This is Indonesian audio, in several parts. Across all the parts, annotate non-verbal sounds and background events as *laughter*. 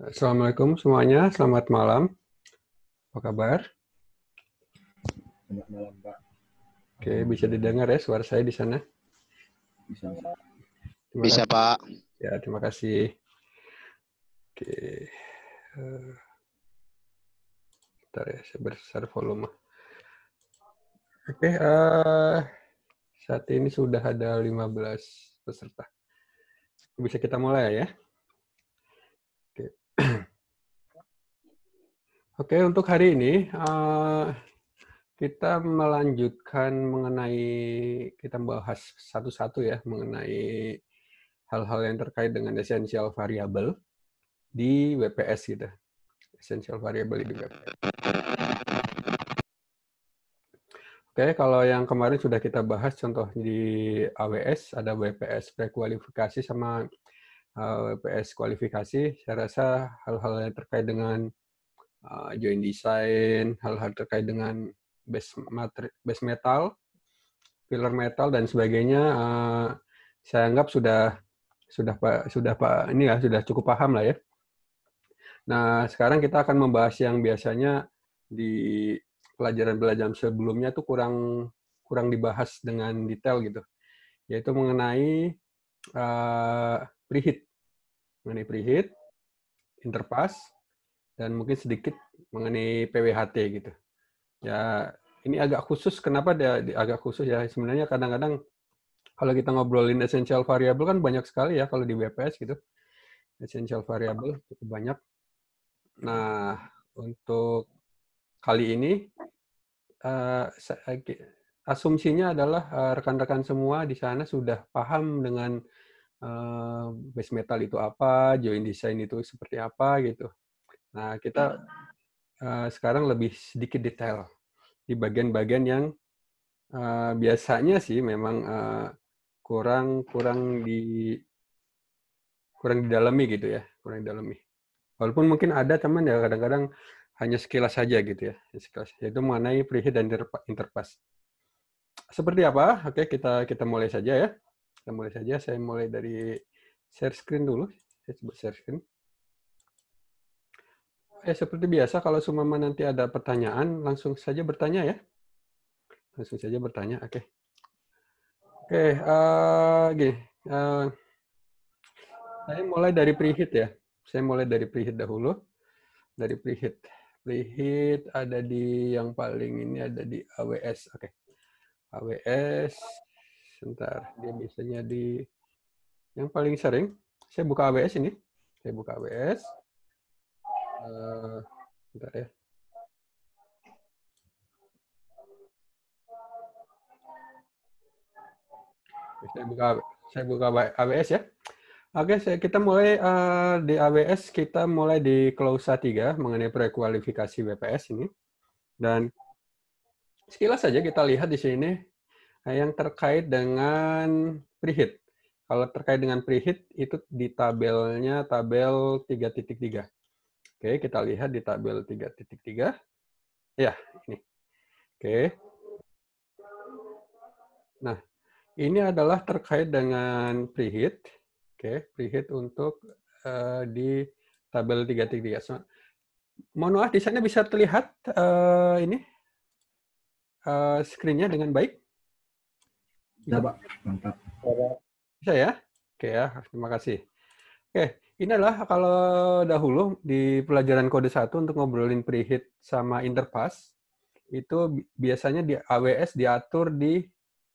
Assalamualaikum semuanya, selamat malam. Apa kabar? Selamat malam, Pak. Oke, bisa didengar ya suara saya di sana? Bisa, Pak. Terima bisa, kasih. Pak. Ya, terima kasih. Oke. kita eh, bentar ya, saya besar volume. Oke, uh, saat ini sudah ada 15 peserta. Bisa kita mulai ya? Oke, untuk hari ini eh, kita melanjutkan mengenai kita membahas satu-satu ya mengenai hal-hal yang terkait dengan essential variable di WPS gitu. Essential variable di WPS. Oke, kalau yang kemarin sudah kita bahas contoh di AWS ada WPS prekualifikasi sama eh, WPS kualifikasi. Saya rasa hal-hal yang terkait dengan uh, eh, join design, hal-hal terkait dengan base, metal, filler metal dan sebagainya, eh, saya anggap sudah sudah pak sudah pak ini ya sudah cukup paham lah ya. Nah sekarang kita akan membahas yang biasanya di pelajaran belajar sebelumnya tuh kurang kurang dibahas dengan detail gitu, yaitu mengenai uh, preheat, mengenai preheat, interpass, dan mungkin sedikit mengenai PWHT gitu. Ya, ini agak khusus kenapa dia agak khusus ya? Sebenarnya kadang-kadang kalau kita ngobrolin essential variable kan banyak sekali ya kalau di BPS gitu. Essential variable cukup banyak. Nah, untuk kali ini eh, eh, asumsinya adalah eh, rekan-rekan semua di sana sudah paham dengan base metal itu apa, join design itu seperti apa gitu. Nah, kita uh, sekarang lebih sedikit detail di bagian-bagian yang uh, biasanya sih memang kurang eh, kurang kurang di kurang didalami gitu ya, kurang didalami. Walaupun mungkin ada teman ya kadang-kadang hanya sekilas saja gitu ya, sekilas yaitu mengenai preheat dan interpas Seperti apa? Oke, kita kita mulai saja ya. Kita mulai saja. Saya mulai dari share screen dulu. Saya coba share screen eh, seperti biasa kalau sumama nanti ada pertanyaan langsung saja bertanya ya. Langsung saja bertanya. Oke. Okay. Oke, okay, uh, eh, gini. Uh, saya mulai dari preheat ya. Saya mulai dari preheat dahulu. Dari preheat. Preheat ada di yang paling ini ada di AWS. Oke. Okay. AWS sebentar. Dia biasanya di yang paling sering saya buka AWS ini. Saya buka AWS. Eh, bentar ya. Saya buka, saya buka ABS ya. Oke, okay, kita mulai uh, di ABS, kita mulai di klausa 3 mengenai prekualifikasi WPS ini. Dan sekilas saja kita lihat di sini eh, yang terkait dengan preheat. Kalau terkait dengan preheat, itu di tabelnya tabel Oke, kita lihat di tabel 3.3. Ya, ini. Oke. Nah, ini adalah terkait dengan preheat. Oke, preheat untuk uh, di tabel 3.3. So, mohon maaf, di sana bisa terlihat uh, ini uh, screen-nya dengan baik? Bisa, Pak. Mantap. Bisa ya? Oke ya, terima kasih. Oke, ini adalah kalau dahulu di pelajaran kode 1 untuk ngobrolin preheat sama interpass, itu biasanya di AWS diatur di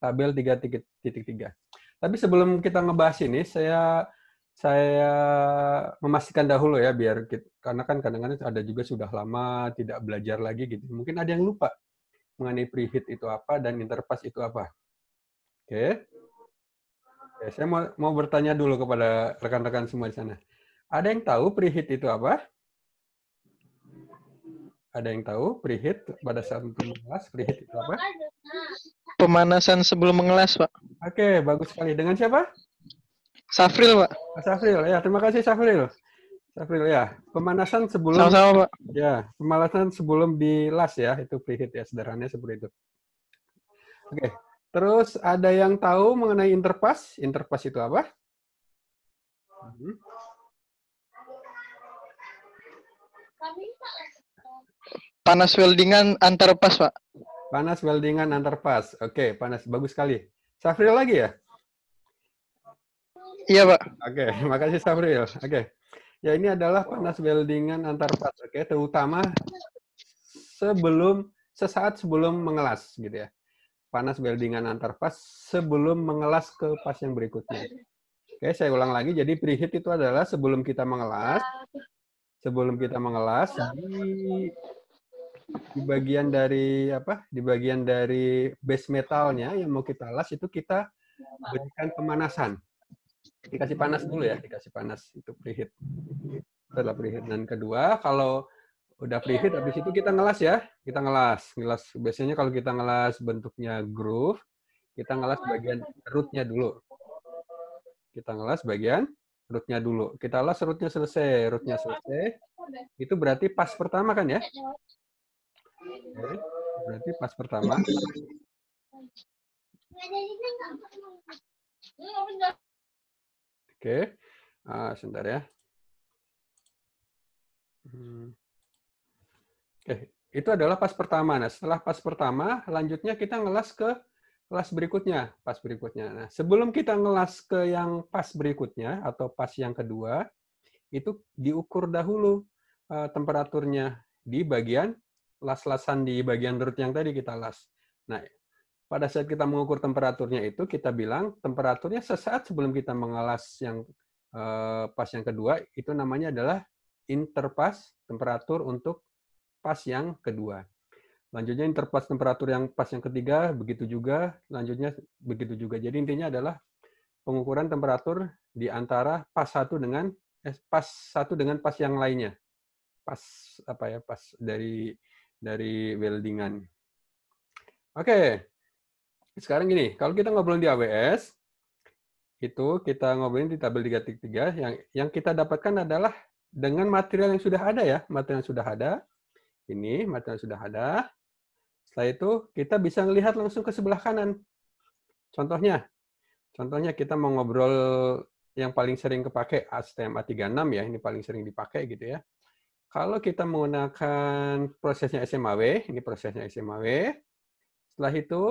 tabel 3.3. Tapi sebelum kita ngebahas ini, saya saya memastikan dahulu ya biar kita, karena kan kadang-kadang ada juga sudah lama tidak belajar lagi gitu. Mungkin ada yang lupa mengenai preheat itu apa dan interpass itu apa. Oke. Okay. saya mau mau bertanya dulu kepada rekan-rekan semua di sana. Ada yang tahu preheat itu apa? Ada yang tahu preheat pada saat mengelas preheat itu apa? Pemanasan sebelum mengelas, Pak. Oke, bagus sekali. Dengan siapa? Safril, Pak. Safril, ya. Terima kasih, Safril. Safril, ya. Pemanasan sebelum... Sama-sama, Pak. Ya, pemanasan sebelum dilas, ya. Itu preheat, ya. Sederhananya seperti itu. Oke. Terus ada yang tahu mengenai interpas interpas itu apa? Hmm. Panas weldingan antar pas, Pak. Panas weldingan antar pas. Oke, panas. Bagus sekali. Safril lagi ya? Iya, Pak. Oke, *laughs* makasih Safril. Oke. Ya, ini adalah panas weldingan antar pas, oke, terutama sebelum sesaat sebelum mengelas gitu ya. Panas weldingan antar pas sebelum mengelas ke pas yang berikutnya. Oke, saya ulang lagi. Jadi preheat itu adalah sebelum kita mengelas, sebelum kita mengelas di iya. di bagian dari apa di bagian dari base metalnya yang mau kita las itu kita berikan pemanasan dikasih panas dulu ya dikasih panas itu preheat setelah preheat dan kedua kalau udah preheat habis itu kita ngelas ya kita ngelas ngelas biasanya kalau kita ngelas bentuknya groove kita ngelas bagian rootnya dulu kita ngelas bagian rootnya dulu. Kita las rootnya selesai, rootnya iya, selesai. Itu berarti pas pertama kan ya? Okay. Iya, berarti pas pertama. Oke, ah, sebentar ya. Hmm. Oke, eh, itu adalah pas pertama. Nah, setelah pas pertama, lanjutnya kita ngelas ke kelas berikutnya, pas berikutnya. Nah, sebelum kita ngelas ke yang pas berikutnya atau pas yang kedua, itu diukur dahulu uh, temperaturnya di bagian las-lasan di bagian root yang tadi kita las. Nah, pada saat kita mengukur temperaturnya itu kita bilang temperaturnya sesaat sebelum kita mengelas yang uh, pas yang kedua itu namanya adalah interpas temperatur untuk pas yang kedua. Lanjutnya interpas temperatur yang pas yang ketiga, begitu juga. Lanjutnya begitu juga. Jadi intinya adalah pengukuran temperatur di antara pas satu dengan eh, pas satu dengan pas yang lainnya. Pas apa ya? Pas dari dari weldingan. Oke. Okay. Sekarang gini, kalau kita ngobrolin di AWS, itu kita ngobrolin di tabel 3.3 yang yang kita dapatkan adalah dengan material yang sudah ada ya, material yang sudah ada, ini material sudah ada. Setelah itu kita bisa melihat langsung ke sebelah kanan. Contohnya, contohnya kita mau ngobrol yang paling sering kepake STMA36 ya, ini paling sering dipakai gitu ya. Kalau kita menggunakan prosesnya SMAW, ini prosesnya SMAW. Setelah itu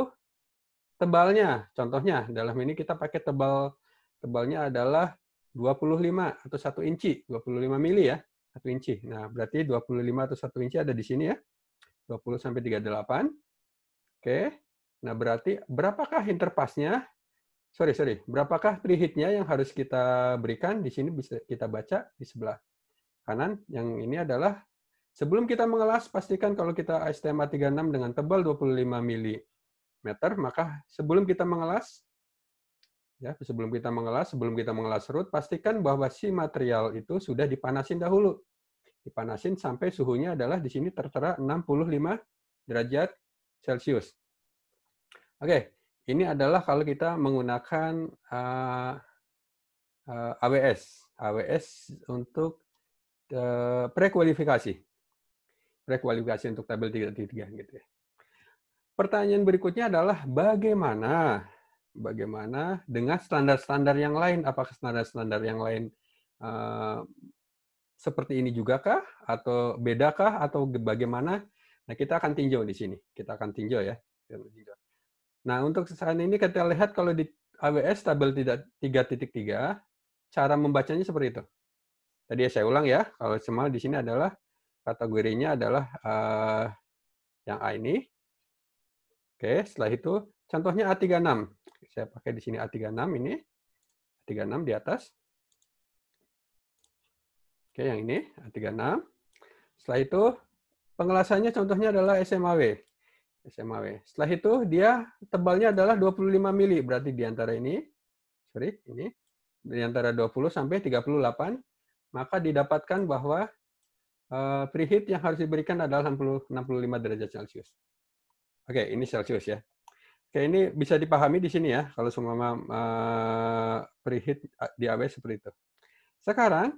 tebalnya, contohnya dalam ini kita pakai tebal tebalnya adalah 25 atau 1 inci, 25 mili ya. 1 inci. Nah, berarti 25 atau 1 inci ada di sini ya. 20 sampai 38. Oke. Nah, berarti berapakah interpasnya? Sorry, sorry. Berapakah trihitnya yang harus kita berikan? Di sini bisa kita baca di sebelah kanan. Yang ini adalah sebelum kita mengelas, pastikan kalau kita STMA 36 dengan tebal 25 mm, maka sebelum kita mengelas, Ya, sebelum kita mengelas, sebelum kita mengelas serut, pastikan bahwa si material itu sudah dipanasin dahulu. Dipanasin sampai suhunya adalah di sini tertera 65 derajat Celcius. Oke, ini adalah kalau kita menggunakan eh, eh, AWS. AWS untuk uh, prekualifikasi. Prekualifikasi untuk tabel 333 gitu ya. Pertanyaan berikutnya adalah bagaimana bagaimana dengan standar-standar yang lain apakah standar-standar yang lain uh, seperti ini juga kah atau bedakah atau bagaimana nah kita akan tinjau di sini kita akan tinjau ya nah untuk saat ini kita lihat kalau di AWS tabel tidak 3.3 cara membacanya seperti itu tadi ya, saya ulang ya kalau semua di sini adalah kategorinya adalah uh, yang A ini oke setelah itu Contohnya A36. Saya pakai di sini A36 ini. A36 di atas. Oke, yang ini A36. Setelah itu pengelasannya contohnya adalah SMAW. SMAW. Setelah itu dia tebalnya adalah 25 mili, berarti di antara ini, sorry, ini di antara 20 sampai 38, maka didapatkan bahwa preheat eh, yang harus diberikan adalah 60, 65 derajat Celcius. Oke, ini Celcius ya. Oke, ini bisa dipahami di sini ya, kalau semua uh, eh, prihit di AWS seperti itu. Sekarang,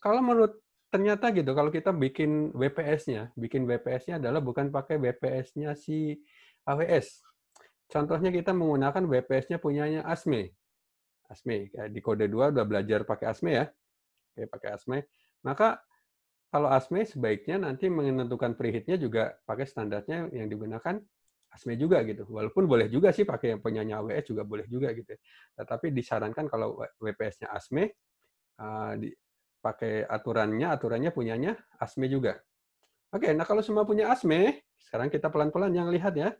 kalau menurut ternyata gitu, kalau kita bikin WPS-nya, bikin WPS-nya adalah bukan pakai WPS-nya si AWS. Contohnya kita menggunakan WPS-nya punyanya ASME. ASME, di kode 2 udah belajar pakai ASME ya. Oke, pakai ASME. Maka kalau ASME sebaiknya nanti menentukan prihitnya juga pakai standarnya yang digunakan ASME juga gitu. Walaupun boleh juga sih pakai yang penyanyi AWS juga boleh juga gitu. Ya. Tetapi disarankan kalau WPS-nya ASME uh, di, pakai aturannya, aturannya punyanya ASME juga. Oke, nah kalau semua punya ASME, sekarang kita pelan-pelan yang lihat ya.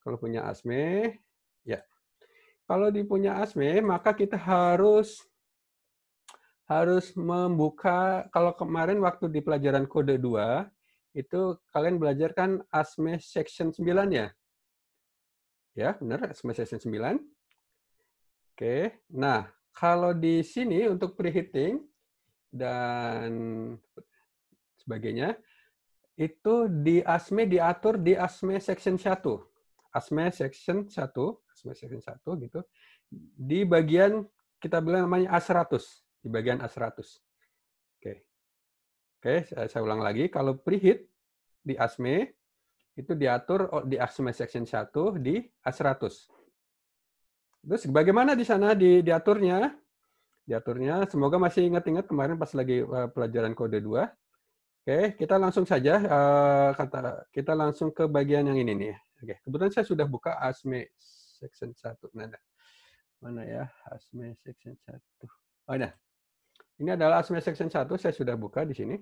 Kalau punya ASME, ya. Kalau dipunya ASME, maka kita harus harus membuka kalau kemarin waktu di pelajaran kode 2 itu kalian belajarkan ASME section 9 ya. Ya, benar SMS session 9. Oke. Nah, kalau di sini untuk preheating dan sebagainya itu di ASME diatur di ASME section 1. ASME section 1, ASME section 1 gitu. Di bagian kita bilang namanya A100, di bagian A100. Oke. Oke, saya ulang lagi kalau preheat di ASME itu diatur oh, di ASME Section 1 di A100. Terus bagaimana di sana di, diaturnya? Diaturnya, semoga masih ingat-ingat kemarin pas lagi eh, pelajaran kode 2. Oke, kita langsung saja eh, kata kita langsung ke bagian yang ini nih. Oke, kebetulan saya sudah buka ASME section 1. Nah, nah, Mana ya? ASME section 1. Oh, nah. Ini adalah ASME section 1 saya sudah buka di sini.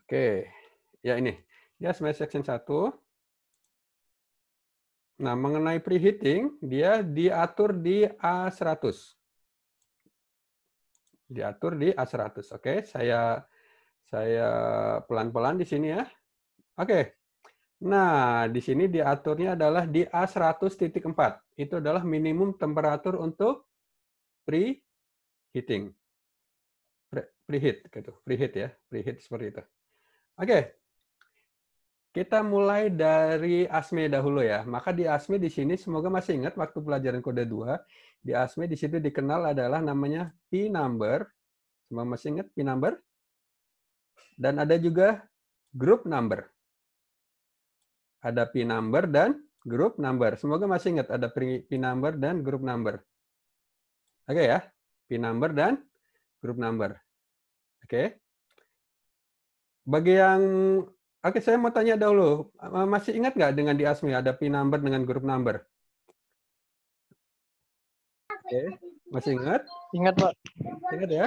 Oke. Ya ini. Ya, semester section 1. Nah, mengenai preheating, dia diatur di A100. Diatur di A100. Oke, saya saya pelan-pelan di sini ya. Oke. Nah, di sini diaturnya adalah di A100.4. Itu adalah minimum temperatur untuk preheating. Preheat gitu, preheat ya, preheat seperti itu. Oke. Kita mulai dari ASME dahulu ya. Maka di ASME di sini semoga masih ingat waktu pelajaran kode 2, di ASME di situ dikenal adalah namanya P number. Semoga masih ingat P number? Dan ada juga group number. Ada P number dan group number. Semoga masih ingat ada P number dan group number. Oke okay ya. P number dan group number. Oke. Okay. Bagi yang Oke, saya mau tanya dahulu. Masih ingat nggak dengan di ASMI ada pin number dengan grup number? Oke, masih ingat? Ingat, Pak. Ingat ya?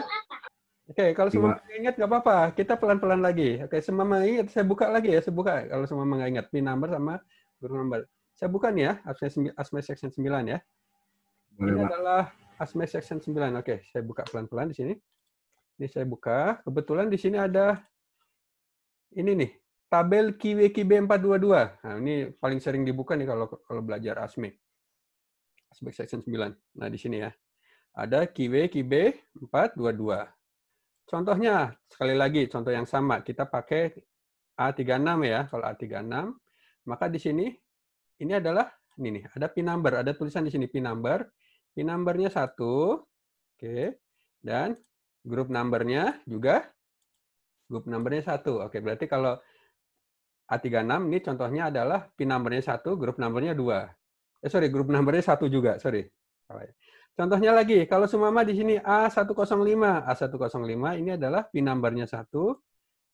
Oke, kalau iya. semua nggak ingat nggak apa-apa. Kita pelan-pelan lagi. Oke, okay, semua ingat, saya buka lagi ya. Saya buka kalau semua nggak ingat. Pin number sama grup number. Saya buka nih ya, ASMI, ASMI section 9 ya. Ini adalah ASMI section 9. Oke, saya buka pelan-pelan di sini. Ini saya buka. Kebetulan di sini ada ini nih, tabel QWQB 422. Nah, ini paling sering dibuka nih kalau kalau belajar ASME. Asme section 9. Nah, di sini ya. Ada QWQB 422. Contohnya, sekali lagi, contoh yang sama. Kita pakai A36 ya. Kalau A36, maka di sini, ini adalah, ini nih, ada pin number. Ada tulisan di sini pin number. Pin number-nya 1. Oke. Dan grup number-nya juga, grup numbernya satu Oke, berarti kalau A36 ini contohnya adalah pin numbernya satu, grup numbernya dua. Eh sorry, grup numbernya satu juga, sorry. Contohnya lagi, kalau sumama di sini A105, A105 ini adalah pin numbernya satu,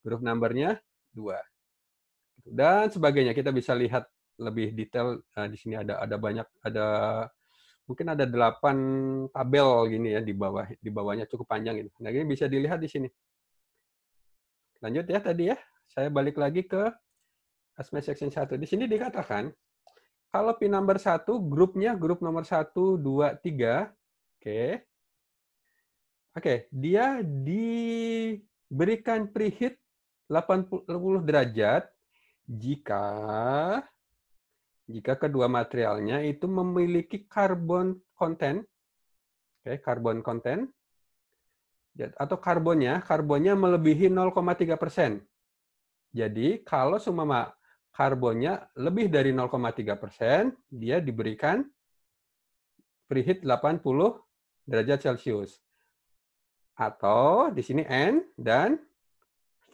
grup numbernya dua. Gitu. Dan sebagainya, kita bisa lihat lebih detail nah, di sini ada ada banyak ada mungkin ada delapan tabel gini ya di bawah di bawahnya cukup panjang ini. Nah ini bisa dilihat di sini. Lanjut ya tadi ya, saya balik lagi ke Asma section 1. Di sini dikatakan, kalau pin number 1, grupnya grup nomor 1, 2, 3. Oke. Okay. Oke, okay. dia diberikan preheat 80 derajat jika jika kedua materialnya itu memiliki karbon konten, oke, okay, karbon konten, ya, atau karbonnya, karbonnya melebihi 0,3 persen. Jadi kalau semua karbonnya lebih dari 0,3 persen, dia diberikan preheat 80 derajat Celcius. Atau di sini N dan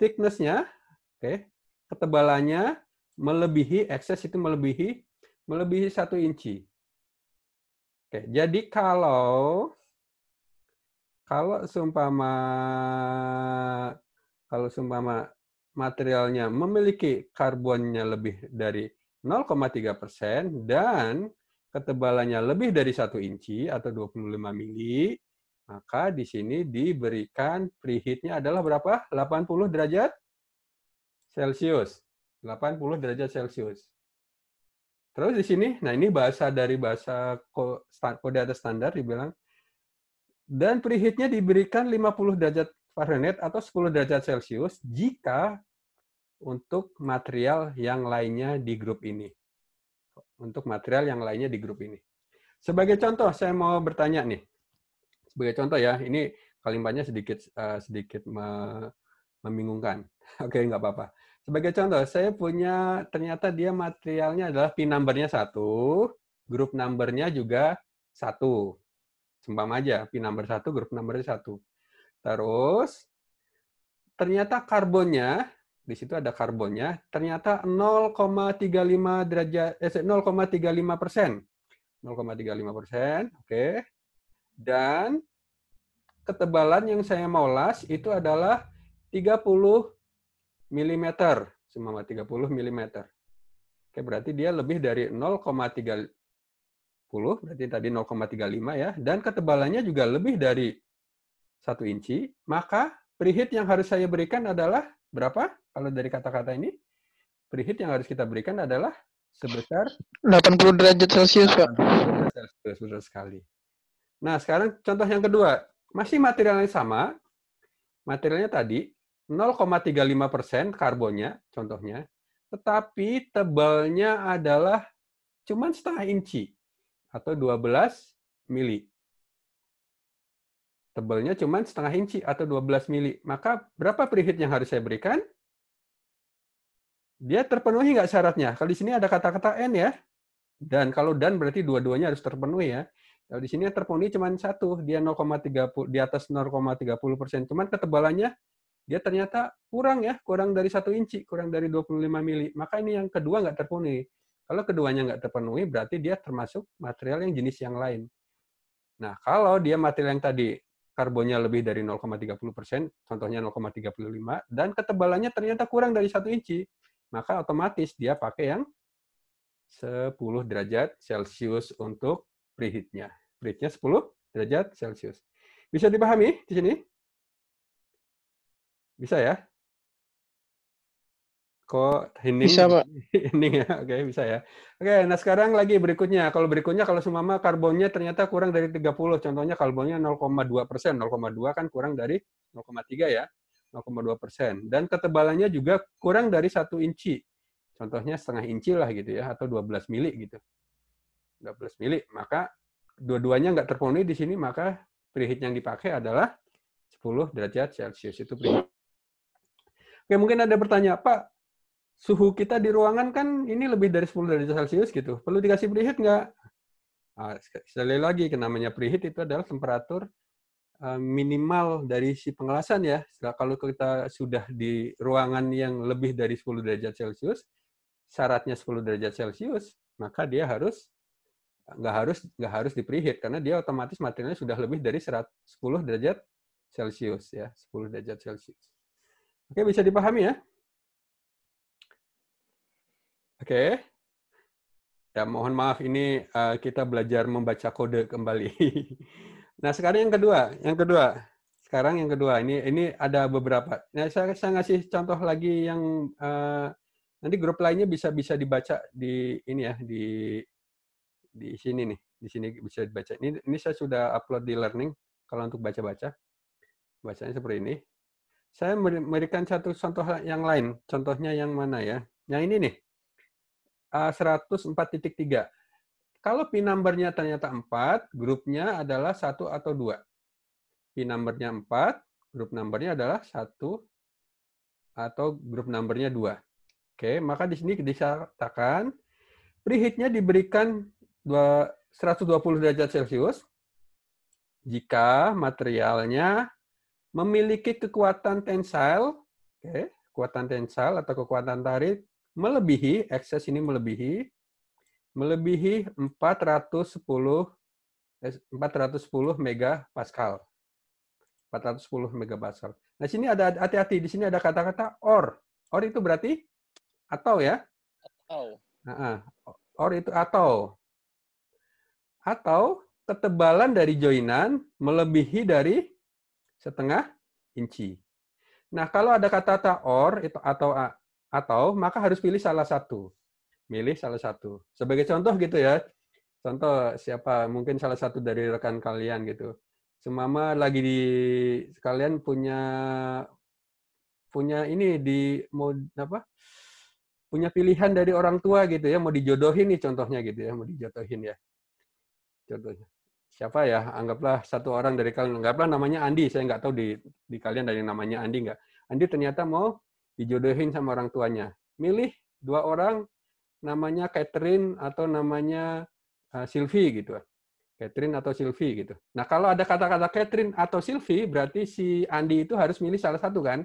thickness-nya, oke, okay, ketebalannya melebihi, excess itu melebihi, melebihi satu inci. Oke, okay, jadi kalau kalau seumpama kalau seumpama materialnya memiliki karbonnya lebih dari 0,3 dan ketebalannya lebih dari 1 inci atau 25 mili, maka di sini diberikan preheatnya adalah berapa? 80 derajat Celcius. 80 derajat Celcius. Terus di sini, nah ini bahasa dari bahasa kode atas standar dibilang, dan preheatnya diberikan 50 derajat Fahrenheit atau 10 derajat Celcius jika untuk material yang lainnya di grup ini. Untuk material yang lainnya di grup ini. Sebagai contoh, saya mau bertanya nih. Sebagai contoh ya, ini kalimatnya sedikit uh, sedikit me membingungkan. *laughs* Oke, nggak apa-apa. Sebagai contoh, saya punya ternyata dia materialnya adalah pin numbernya satu, grup numbernya juga satu. Sembam aja, pin number satu, grup numbernya satu. Terus ternyata karbonnya di situ ada karbonnya, ternyata 0,35 derajat eh, 0,35 persen, 0,35 persen, oke. Okay. Dan ketebalan yang saya mau las itu adalah 30 mm, semangat 30 mm. Oke, berarti dia lebih dari 0,30, berarti tadi 0,35 ya, dan ketebalannya juga lebih dari 1 inci, maka preheat yang harus saya berikan adalah berapa? kalau dari kata-kata ini preheat yang harus kita berikan adalah sebesar 80 derajat Celcius, Pak. derajat Celcius, sekali. Nah, sekarang contoh yang kedua. Masih materialnya sama. Materialnya tadi 0,35 persen karbonnya, contohnya. Tetapi tebalnya adalah cuma setengah inci atau 12 mili. Tebalnya cuma setengah inci atau 12 mili. Maka berapa preheat yang harus saya berikan? dia terpenuhi nggak syaratnya? Kalau di sini ada kata-kata n ya, dan kalau dan berarti dua-duanya harus terpenuhi ya. Kalau di sini terpenuhi cuma satu, dia 0,30 di atas 0,30 persen. Cuman ketebalannya dia ternyata kurang ya, kurang dari satu inci, kurang dari 25 mili. Maka ini yang kedua nggak terpenuhi. Kalau keduanya nggak terpenuhi, berarti dia termasuk material yang jenis yang lain. Nah, kalau dia material yang tadi karbonnya lebih dari 0,30 persen, contohnya 0,35, dan ketebalannya ternyata kurang dari satu inci, maka otomatis dia pakai yang 10 derajat Celcius untuk preheatnya. Preheatnya 10 derajat Celcius. Bisa dipahami di sini? Bisa ya? Kok ini? Bisa, Pak. *laughs* hening ya? Oke, bisa ya. Oke, nah sekarang lagi berikutnya. Kalau berikutnya, kalau semama karbonnya ternyata kurang dari 30. Contohnya karbonnya 0,2 persen. 0,2 kan kurang dari 0,3 ya. 0,2 persen. Dan ketebalannya juga kurang dari satu inci. Contohnya setengah inci lah gitu ya, atau 12 mili gitu. 12 mili, maka dua-duanya nggak terpenuhi di sini, maka preheat yang dipakai adalah 10 derajat Celcius. Itu preheat. Oke, mungkin ada pertanyaan Pak, suhu kita di ruangan kan ini lebih dari 10 derajat Celcius gitu. Perlu dikasih preheat nggak? Nah, sekali lagi, namanya preheat itu adalah temperatur Eh, minimal dari si pengelasan ya. Setelah kalau kita sudah di ruangan yang lebih dari 10 derajat Celcius, syaratnya 10 derajat Celcius, maka dia harus nggak harus nggak harus diprihit karena dia otomatis materialnya sudah lebih dari 10 derajat Celcius ya, 10 derajat Celcius. Oke, bisa dipahami ya? Oke. Ya, mohon maaf ini eh, kita belajar membaca kode kembali. *laughs* Nah, sekarang yang kedua, yang kedua. Sekarang yang kedua, ini ini ada beberapa. Nah, saya saya ngasih contoh lagi yang uh, nanti grup lainnya bisa bisa dibaca di ini ya, di di sini nih. Di sini bisa dibaca. Ini ini saya sudah upload di learning kalau untuk baca-baca. Bacanya seperti ini. Saya memberikan satu contoh yang lain. Contohnya yang mana ya? Yang ini nih. 104.3. Kalau pin numbernya ternyata 4, grupnya adalah satu atau dua. Pin numbernya 4, grup numbernya adalah satu atau grup numbernya dua. Oke, maka di sini disatakan preheatnya diberikan 120 derajat Celcius jika materialnya memiliki kekuatan tensile, oke, kekuatan tensile atau kekuatan tarik melebihi, excess ini melebihi melebihi 410 410 eh, megapascal. 410 megapascal. Nah, sini ada hati-hati, di sini ada kata-kata or. Or itu berarti atau ya? Atau. Nah, or itu atau. Atau ketebalan dari joinan melebihi dari setengah inci. Nah, kalau ada kata-kata or itu atau atau maka harus pilih salah satu milih salah satu. Sebagai contoh gitu ya, contoh siapa mungkin salah satu dari rekan kalian gitu. Semama lagi di kalian punya punya ini di mau apa? Punya pilihan dari orang tua gitu ya, mau dijodohin nih contohnya gitu ya, mau dijodohin ya. Contohnya. Siapa ya? Anggaplah satu orang dari kalian, anggaplah namanya Andi. Saya nggak tahu di di kalian dari namanya Andi nggak. Andi ternyata mau dijodohin sama orang tuanya. Milih dua orang namanya Catherine atau namanya uh, Sylvie gitu. Catherine atau Sylvie gitu. Nah, kalau ada kata-kata Catherine atau Sylvie, berarti si Andi itu harus milih salah satu kan?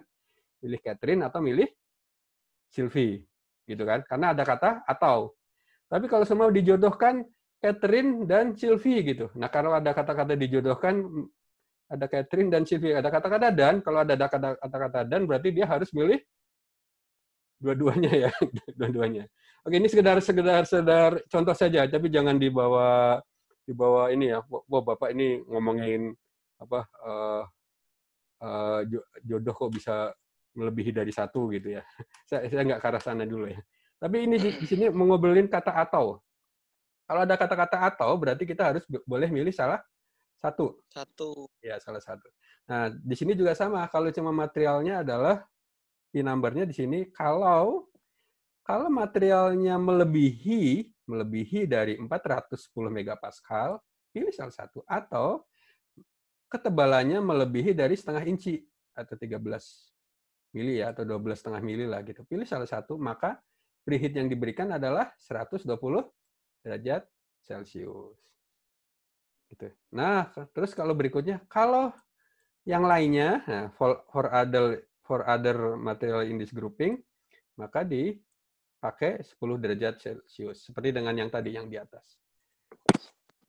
Milih Catherine atau milih Sylvie gitu kan? Karena ada kata atau. Tapi kalau semua dijodohkan Catherine dan Sylvie gitu. Nah, kalau ada kata-kata dijodohkan ada Catherine dan Sylvie. Ada kata-kata dan, kalau ada kata-kata dan berarti dia harus milih dua-duanya ya *laughs* dua-duanya oke ini sekedar sekedar sekedar contoh saja tapi jangan dibawa dibawa ini ya wah bapak ini ngomongin apa uh, uh, jodoh kok bisa melebihi dari satu gitu ya *laughs* saya saya nggak ke arah sana dulu ya tapi ini di, di sini mengobrolin kata atau kalau ada kata-kata atau berarti kita harus boleh milih salah satu satu ya salah satu nah di sini juga sama kalau cuma materialnya adalah numbernya di sini kalau kalau materialnya melebihi melebihi dari 410 megapascal, pilih salah satu atau ketebalannya melebihi dari setengah inci atau 13 mili ya atau 12 setengah mili lah gitu. Pilih salah satu, maka preheat yang diberikan adalah 120 derajat Celcius. Gitu. Nah, terus kalau berikutnya, kalau yang lainnya, nah, for, for other for other material in this grouping, maka dipakai 10 derajat Celcius. Seperti dengan yang tadi, yang di atas.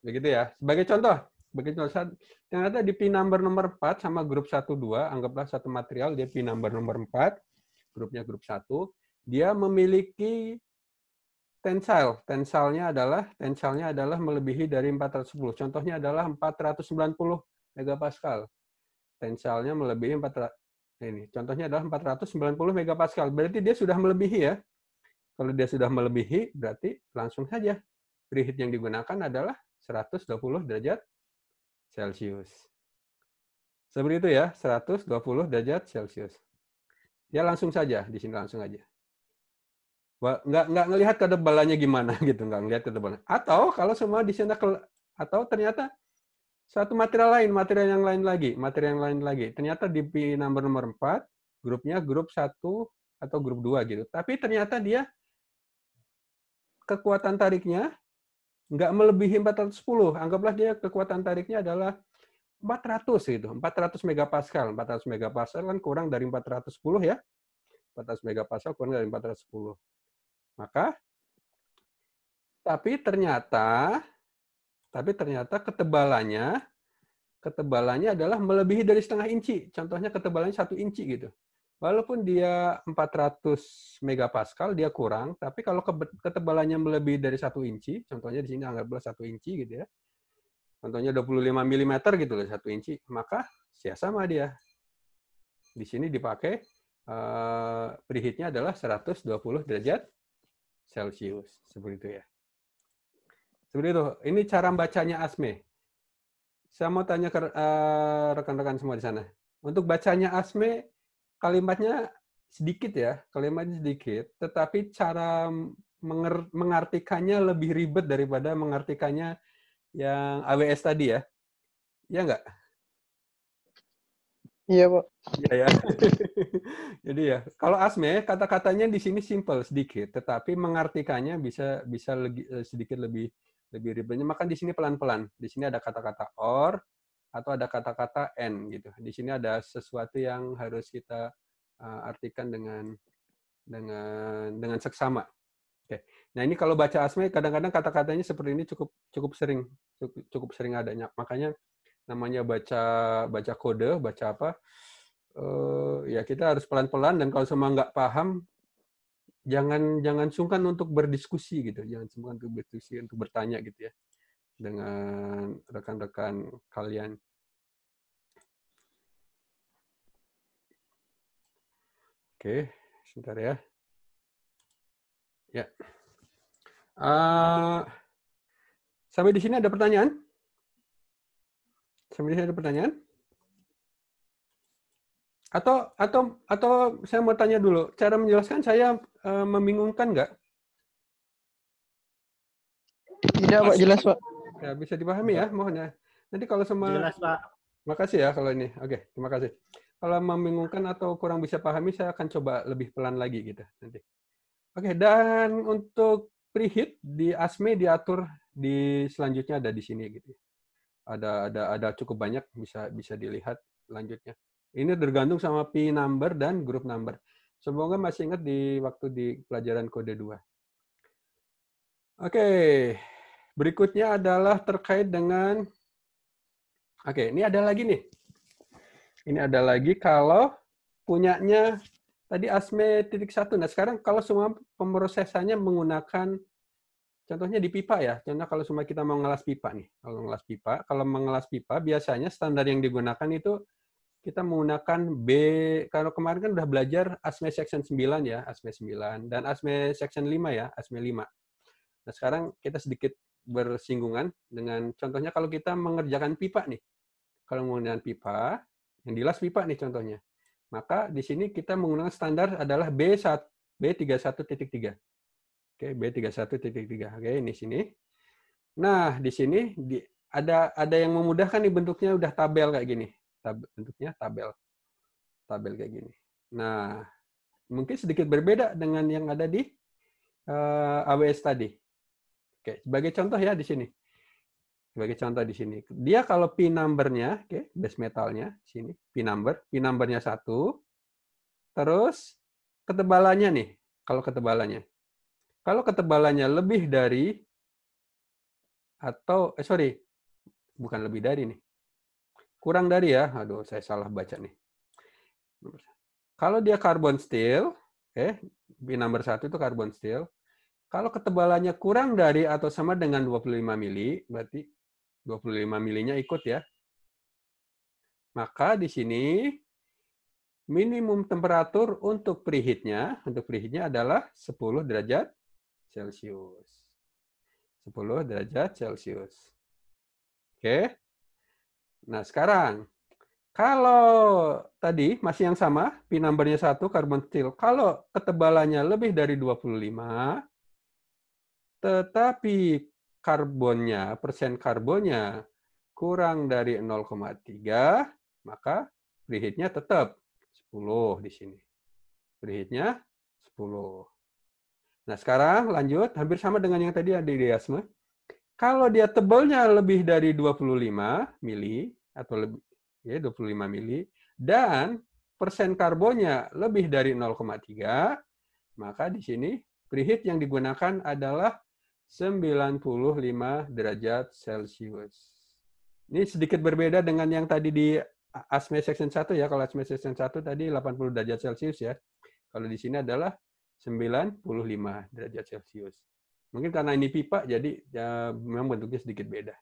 Begitu ya. Sebagai contoh, sebagai contoh ada di P number nomor 4 sama grup 1, 2, anggaplah satu material, dia P number nomor 4, grupnya grup 1, dia memiliki tensile. Tensilenya adalah tensilenya adalah melebihi dari 410. Contohnya adalah 490 megapascal. Tensilenya melebihi 400, ini contohnya adalah 490 megapascal. Berarti dia sudah melebihi ya. Kalau dia sudah melebihi, berarti langsung saja preheat yang digunakan adalah 120 derajat Celcius. Seperti itu ya, 120 derajat Celcius. Ya langsung saja, di sini langsung aja. Nggak, nggak ngelihat ketebalannya gimana *laughs* gitu, nggak ngelihat ketebalan. Atau kalau semua di sini atau ternyata satu material lain, material yang lain lagi, material yang lain lagi. Ternyata di number nomor 4, grupnya grup 1 atau grup 2 gitu. Tapi ternyata dia kekuatan tariknya nggak melebihi 410. Anggaplah dia kekuatan tariknya adalah 400 gitu, 400 megapascal. 400 megapascal kan kurang dari 410 ya. 400 megapascal kurang dari 410. Maka tapi ternyata tapi ternyata ketebalannya ketebalannya adalah melebihi dari setengah inci. Contohnya ketebalannya satu inci gitu. Walaupun dia 400 megapascal, dia kurang. Tapi kalau ketebalannya melebihi dari satu inci, contohnya di sini anggaplah satu inci gitu ya. Contohnya 25 mm gitu loh satu inci, maka ya sama dia. Di sini dipakai eh, preheatnya adalah 120 derajat Celcius seperti itu ya. Seperti itu. Ini cara bacanya Asme. Saya mau tanya ke eh, rekan-rekan uh, semua di sana. Untuk bacanya Asme, kalimatnya sedikit ya, kalimatnya sedikit, tetapi cara menger mengartikannya lebih ribet daripada mengartikannya yang AWS tadi ya. Iya nggak? Iya, Pak. Iya, ya. *laughs* Jadi ya, kalau Asme kata-katanya di sini simple sedikit, tetapi mengartikannya bisa bisa lebih, eh, sedikit lebih lebih ribetnya makan di sini pelan-pelan di sini ada kata-kata or atau ada kata-kata and gitu di sini ada sesuatu yang harus kita uh, artikan dengan dengan dengan seksama Oke. Nah ini kalau baca asma kadang-kadang kata-katanya seperti ini cukup cukup sering cukup, cukup sering adanya. Makanya namanya baca baca kode, baca apa? Uh, ya kita harus pelan-pelan dan kalau semua nggak paham jangan jangan sungkan untuk berdiskusi gitu jangan sungkan untuk berdiskusi untuk bertanya gitu ya dengan rekan-rekan kalian oke sebentar ya ya uh, sampai di sini ada pertanyaan sampai di sini ada pertanyaan atau atau atau saya mau tanya dulu, cara menjelaskan saya e, membingungkan nggak? Tidak Pak, jelas Pak. Ya bisa dipahami ya, mohon ya. Nanti kalau semua jelas Pak. Makasih ya kalau ini. Oke, terima kasih. Kalau membingungkan atau kurang bisa pahami, saya akan coba lebih pelan lagi gitu nanti. Oke, dan untuk preheat di ASME diatur di selanjutnya ada di sini gitu. Ada ada ada cukup banyak bisa bisa dilihat selanjutnya. Ini tergantung sama P number dan group number. Semoga masih ingat di waktu di pelajaran kode 2. Oke, berikutnya adalah terkait dengan Oke, ini ada lagi nih. Ini ada lagi kalau punyanya tadi asme titik satu. Nah, sekarang kalau semua pemrosesannya menggunakan contohnya di pipa ya. Contoh kalau semua kita mau ngelas pipa nih. Kalau ngelas pipa, kalau mengelas pipa biasanya standar yang digunakan itu kita menggunakan B, kalau kemarin kan udah belajar ASME section 9 ya, ASME 9, dan ASME section 5 ya, ASME 5. Nah sekarang kita sedikit bersinggungan dengan contohnya kalau kita mengerjakan pipa nih. Kalau menggunakan pipa, yang dilas pipa nih contohnya. Maka di sini kita menggunakan standar adalah B1, B31.3. Oke, B31.3. Oke, ini sini. Nah, di sini di, ada ada yang memudahkan nih bentuknya udah tabel kayak gini tab, bentuknya tabel tabel kayak gini. Nah, mungkin sedikit berbeda dengan yang ada di uh, eh, AWS tadi. Oke, sebagai contoh ya di sini. Sebagai contoh di sini. Dia kalau P number-nya, oke, okay, base metalnya di sini, P number, P number-nya 1. Terus ketebalannya nih, kalau ketebalannya. Kalau ketebalannya lebih dari atau eh sorry, bukan lebih dari nih kurang dari ya. Aduh, saya salah baca nih. Kalau dia karbon steel, eh, B number satu itu karbon steel. Kalau ketebalannya kurang dari atau sama dengan 25 mili, berarti 25 milinya ikut ya. Maka di sini minimum temperatur untuk preheatnya, untuk preheatnya adalah 10 derajat Celcius. 10 derajat Celcius. Oke. Okay. Nah, sekarang kalau tadi masih yang sama, P numbernya 1, karbon steel. Kalau ketebalannya lebih dari 25, tetapi karbonnya, persen karbonnya kurang dari 0,3, maka preheat-nya tetap 10 di sini. Preheat-nya 10. Nah, sekarang lanjut. Hampir sama dengan yang tadi ada di Kalau dia tebalnya lebih dari 25 mili, atau lebih ya 25 mili dan persen karbonnya lebih dari 0,3 maka di sini preheat yang digunakan adalah 95 derajat Celcius. Ini sedikit berbeda dengan yang tadi di ASME section 1 ya. Kalau ASME section 1 tadi 80 derajat Celcius ya. Kalau di sini adalah 95 derajat Celcius. Mungkin karena ini pipa jadi ya, memang bentuknya sedikit beda.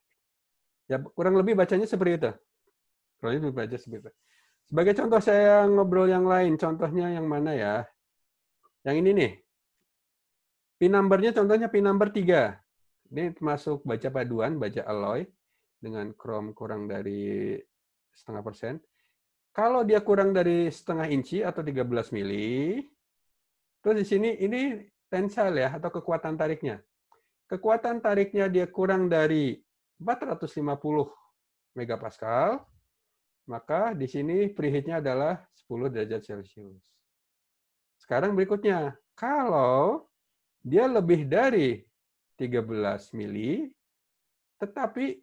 Ya kurang lebih bacanya seperti itu. Kurang lebih baca seperti itu. Sebagai contoh saya ngobrol yang lain, contohnya yang mana ya? Yang ini nih. number-nya contohnya pin number 3. Ini termasuk baca paduan, baca alloy dengan chrome kurang dari setengah persen. Kalau dia kurang dari setengah inci atau 13 mili, terus di sini ini tensile ya atau kekuatan tariknya. Kekuatan tariknya dia kurang dari 450 megapascal, maka di sini preheatnya adalah 10 derajat Celcius. Sekarang berikutnya, kalau dia lebih dari 13 mili, tetapi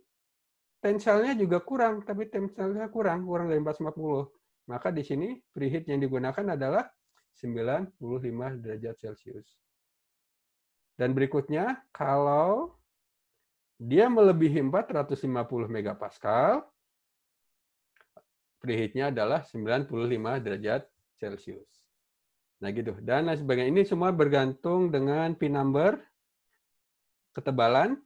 tensilnya juga kurang, tapi tensilnya kurang, kurang dari 450. Maka di sini preheat yang digunakan adalah 95 derajat Celcius. Dan berikutnya, kalau dia melebihi 450 megapascal, preheatnya adalah 95 derajat Celcius. Nah gitu. Dan lain sebagainya. Ini semua bergantung dengan pin number, ketebalan,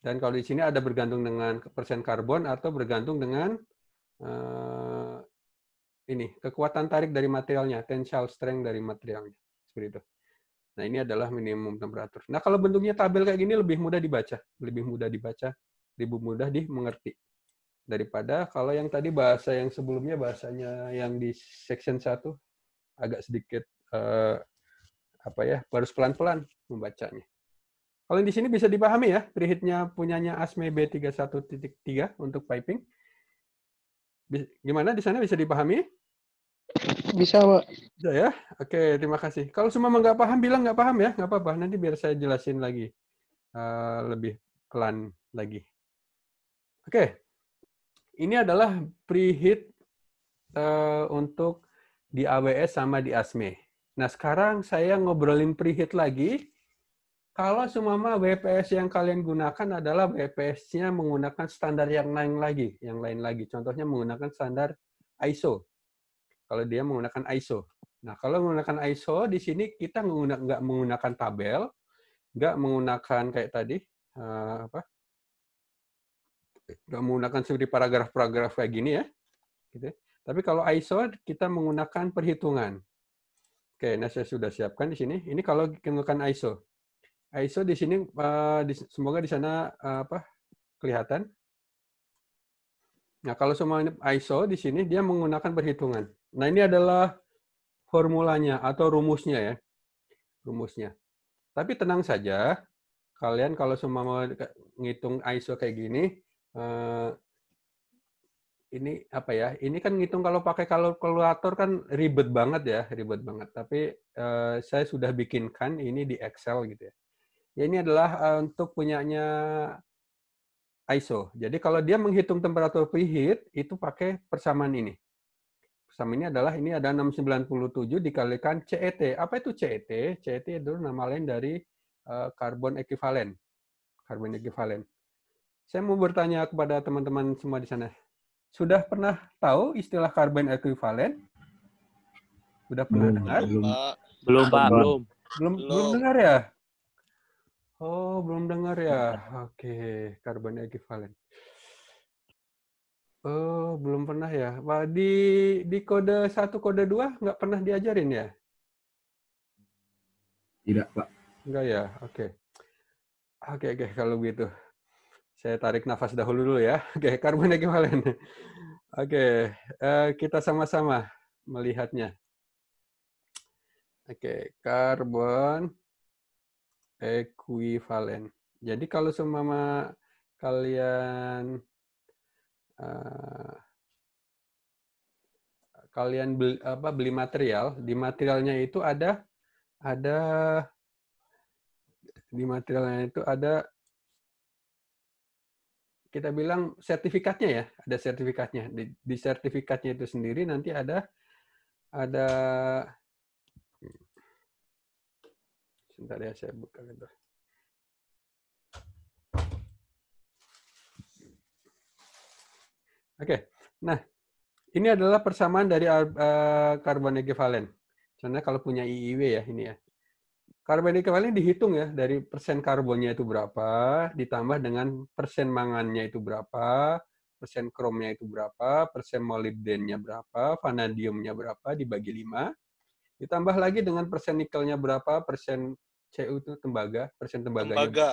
dan kalau di sini ada bergantung dengan persen karbon atau bergantung dengan uh, ini kekuatan tarik dari materialnya, tensile strength dari materialnya. Seperti itu. Nah, ini adalah minimum temperatur. Nah, kalau bentuknya tabel kayak gini lebih mudah dibaca, lebih mudah dibaca, lebih mudah dimengerti. Daripada kalau yang tadi bahasa yang sebelumnya bahasanya yang di section 1 agak sedikit eh, apa ya, harus pelan-pelan membacanya. Kalau di sini bisa dipahami ya, perihitnya punyanya ASME B31.3 untuk piping. Gimana di sana bisa dipahami? Bisa, Pak. Bisa ya? Oke, terima kasih. Kalau semua nggak paham, bilang nggak paham ya. Nggak apa-apa, nanti biar saya jelasin lagi. Uh, lebih pelan lagi. Oke. Ini adalah preheat uh, eh, untuk di AWS sama di ASME. Nah, sekarang saya ngobrolin preheat lagi. Kalau semua WPS yang kalian gunakan adalah WPS-nya menggunakan standar yang lain lagi, yang lain lagi. Contohnya menggunakan standar ISO kalau dia menggunakan ISO. Nah, kalau menggunakan ISO, di sini kita nggak menggunakan tabel, nggak menggunakan kayak tadi, eh, apa, nggak menggunakan seperti paragraf-paragraf kayak gini ya. Gitu. Ya. Tapi kalau ISO, kita menggunakan perhitungan. Oke, nah saya sudah siapkan di sini. Ini kalau menggunakan ISO. ISO di sini, eh, semoga di sana eh, apa kelihatan. Nah, kalau semua ISO di sini, dia menggunakan perhitungan. Nah, ini adalah formulanya atau rumusnya ya. Rumusnya. Tapi tenang saja, kalian kalau semua mau ngitung ISO kayak gini, eh, ini apa ya? Ini kan ngitung kalau pakai kalkulator kan ribet banget ya, ribet banget. Tapi eh, saya sudah bikinkan ini di Excel gitu ya. Ya ini adalah eh, untuk punyanya ISO. Jadi kalau dia menghitung temperatur preheat itu pakai persamaan ini. Sama ini adalah ini ada 697 dikalikan CET. Apa itu CET? CET itu nama lain dari eh, karbon uh, ekivalen. Karbon ekivalen. Saya mau bertanya kepada teman-teman semua di sana. Sudah pernah tahu istilah karbon ekivalen? Sudah pernah belum, dengar? Belum, belum Pak. Belum. Belum, belum. belum dengar ya? Oh, belum dengar ya. Oke, okay. karbon ekivalen. Oh, belum pernah ya. Wah, di di kode satu kode dua nggak pernah diajarin ya? Tidak, Pak. Enggak ya. Oke. Okay. Oke, okay, oke okay, kalau begitu. Saya tarik nafas dahulu dulu ya. Oke, okay, karbon equivalent. Oke, okay, uh, eh, kita sama-sama melihatnya. Oke, okay, karbon ekuivalen. Jadi kalau semama kalian Eh, kalian beli, apa beli material di materialnya itu ada ada di materialnya itu ada kita bilang sertifikatnya ya ada sertifikatnya di, di sertifikatnya itu sendiri nanti ada ada sebentar ya saya buka itu Oke, nah ini adalah persamaan dari uh, eh, karbon ekivalen. Karena kalau punya IIW ya ini ya. Karbon ekivalen dihitung ya dari persen karbonnya itu berapa, ditambah dengan persen mangannya itu berapa, persen kromnya itu berapa, persen molybdennya berapa, vanadiumnya berapa dibagi 5. Ditambah lagi dengan persen nikelnya berapa, persen CU itu tembaga, persen tembaganya. Tembaga.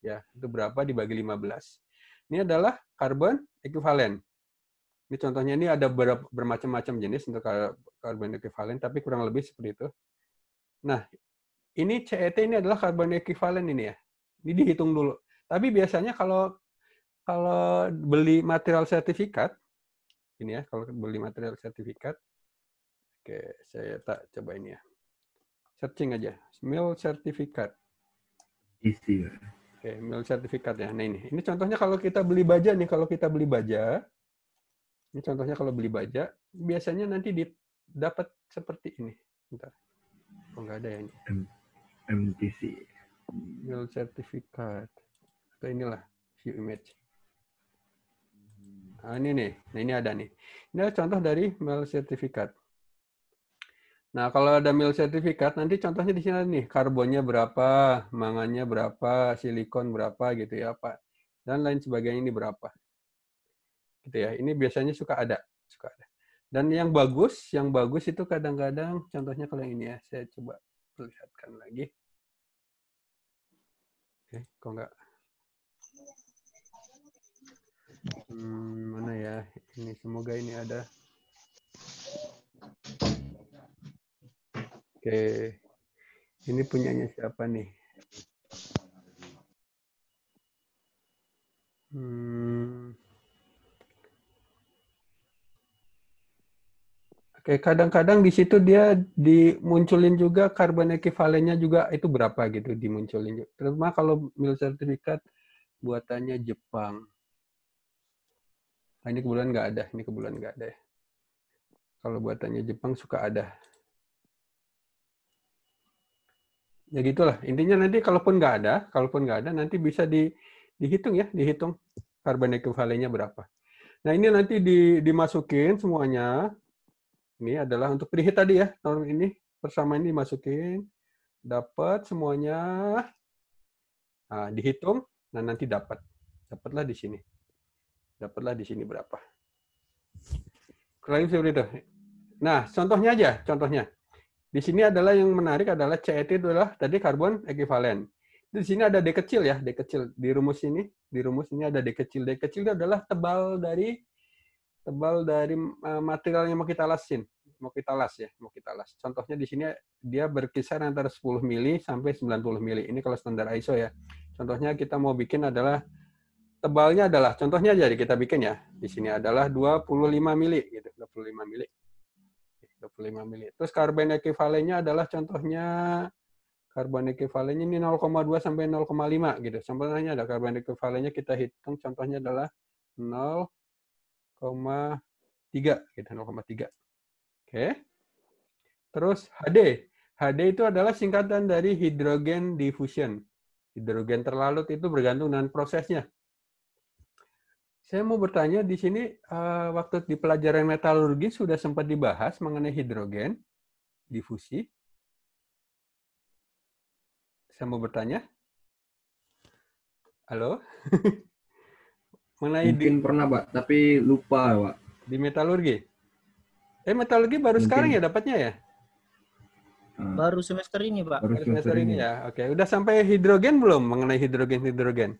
Ya, itu berapa dibagi 15. Ini adalah karbon ekivalen. Ini contohnya ini ada bermacam-macam jenis untuk karbon ekivalen, tapi kurang lebih seperti itu. Nah, ini CET ini adalah karbon ekivalen ini ya. Ini dihitung dulu. Tapi biasanya kalau kalau beli material sertifikat, ini ya, kalau beli material sertifikat, oke, saya tak coba ini ya. Searching aja, mil sertifikat. Isi ya. Oke, mil sertifikat ya. Nah ini, ini contohnya kalau kita beli baja nih, kalau kita beli baja, ini contohnya kalau beli baja, biasanya nanti dapat seperti ini. Bentar. Oh, enggak ada ya ini. MTC. Build Certificate. Atau inilah, view image. Nah, ini nih. Nah, ini ada nih. Ini adalah contoh dari mail certificate. Nah, kalau ada mil sertifikat, nanti contohnya di sini nih, karbonnya berapa, mangannya berapa, silikon berapa gitu ya, Pak. Dan lain sebagainya ini berapa gitu ya. Ini biasanya suka ada, suka ada. Dan yang bagus, yang bagus itu kadang-kadang contohnya kalau ini ya, saya coba perlihatkan lagi. Oke, kok enggak Hmm, mana ya? Ini semoga ini ada. Oke. Ini punyanya siapa nih? Hmm. Oke, kadang-kadang di situ dia dimunculin juga karbon ekivalennya juga itu berapa gitu dimunculin. Terutama kalau mil sertifikat buatannya Jepang. Nah, ini kebetulan nggak ada, ini kebetulan nggak ada ya. Kalau buatannya Jepang suka ada. Ya gitulah, intinya nanti kalaupun nggak ada, kalaupun nggak ada nanti bisa di, dihitung ya, dihitung karbon ekivalennya berapa. Nah ini nanti di, dimasukin semuanya ini adalah untuk preheat tadi ya, norm ini persamaan ini dimasukin, dapat semuanya, nah, dihitung, nah nanti dapat, dapatlah di sini, dapatlah di sini berapa. Kalian seperti itu. Nah, contohnya aja, contohnya. Di sini adalah yang menarik adalah CET itu adalah tadi karbon ekivalen. Di sini ada D kecil ya, D kecil. Di rumus ini, di rumus ini ada D kecil. D kecil itu adalah tebal dari tebal dari eh, material yang mau kita lasin, mau kita las ya, mau kita las. Contohnya di sini dia berkisar antara 10 mili sampai 90 mili. Ini kalau standar ISO ya. Contohnya kita mau bikin adalah tebalnya adalah contohnya jadi kita bikin ya. Di sini adalah 25 mili gitu, 25 mili. 25 mili. Terus karbon ekivalennya adalah contohnya karbon ekivalennya ini 0,2 sampai 0,5 gitu. Contohnya ada karbon ekivalennya kita hitung contohnya adalah 0 0,3 gitu 0,3. Oke. Terus HD. HD itu adalah singkatan dari hidrogen diffusion. Hidrogen terlalut itu bergantung dengan prosesnya. Saya mau bertanya di sini eh, waktu di pelajaran metalurgi sudah sempat dibahas mengenai hidrogen difusi. Saya mau bertanya. Halo? *laughs* Mengenai Mungkin di... pernah, Pak, tapi lupa, Pak. Di metalurgi? Eh, metalurgi baru Mungkin. sekarang ya dapatnya ya? Ah. Baru semester ini, Pak. Baru semester, semester ini, ya. Oke, udah sampai hidrogen belum mengenai hidrogen-hidrogen?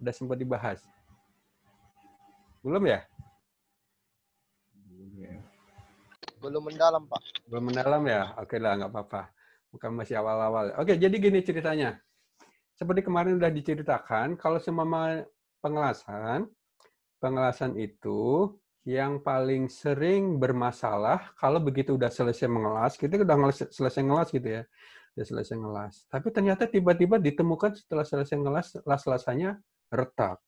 Udah sempat dibahas? Ya? Belum ya? Belum mendalam, Pak. Belum mendalam ya? Oke lah, nggak apa-apa. Bukan masih awal-awal. Oke, jadi gini ceritanya. Seperti kemarin sudah diceritakan, kalau semama pengelasan. Pengelasan itu yang paling sering bermasalah kalau begitu udah selesai mengelas, kita udah selesai ngelas gitu ya, udah selesai ngelas. Tapi ternyata tiba-tiba ditemukan setelah selesai ngelas, las-lasannya retak.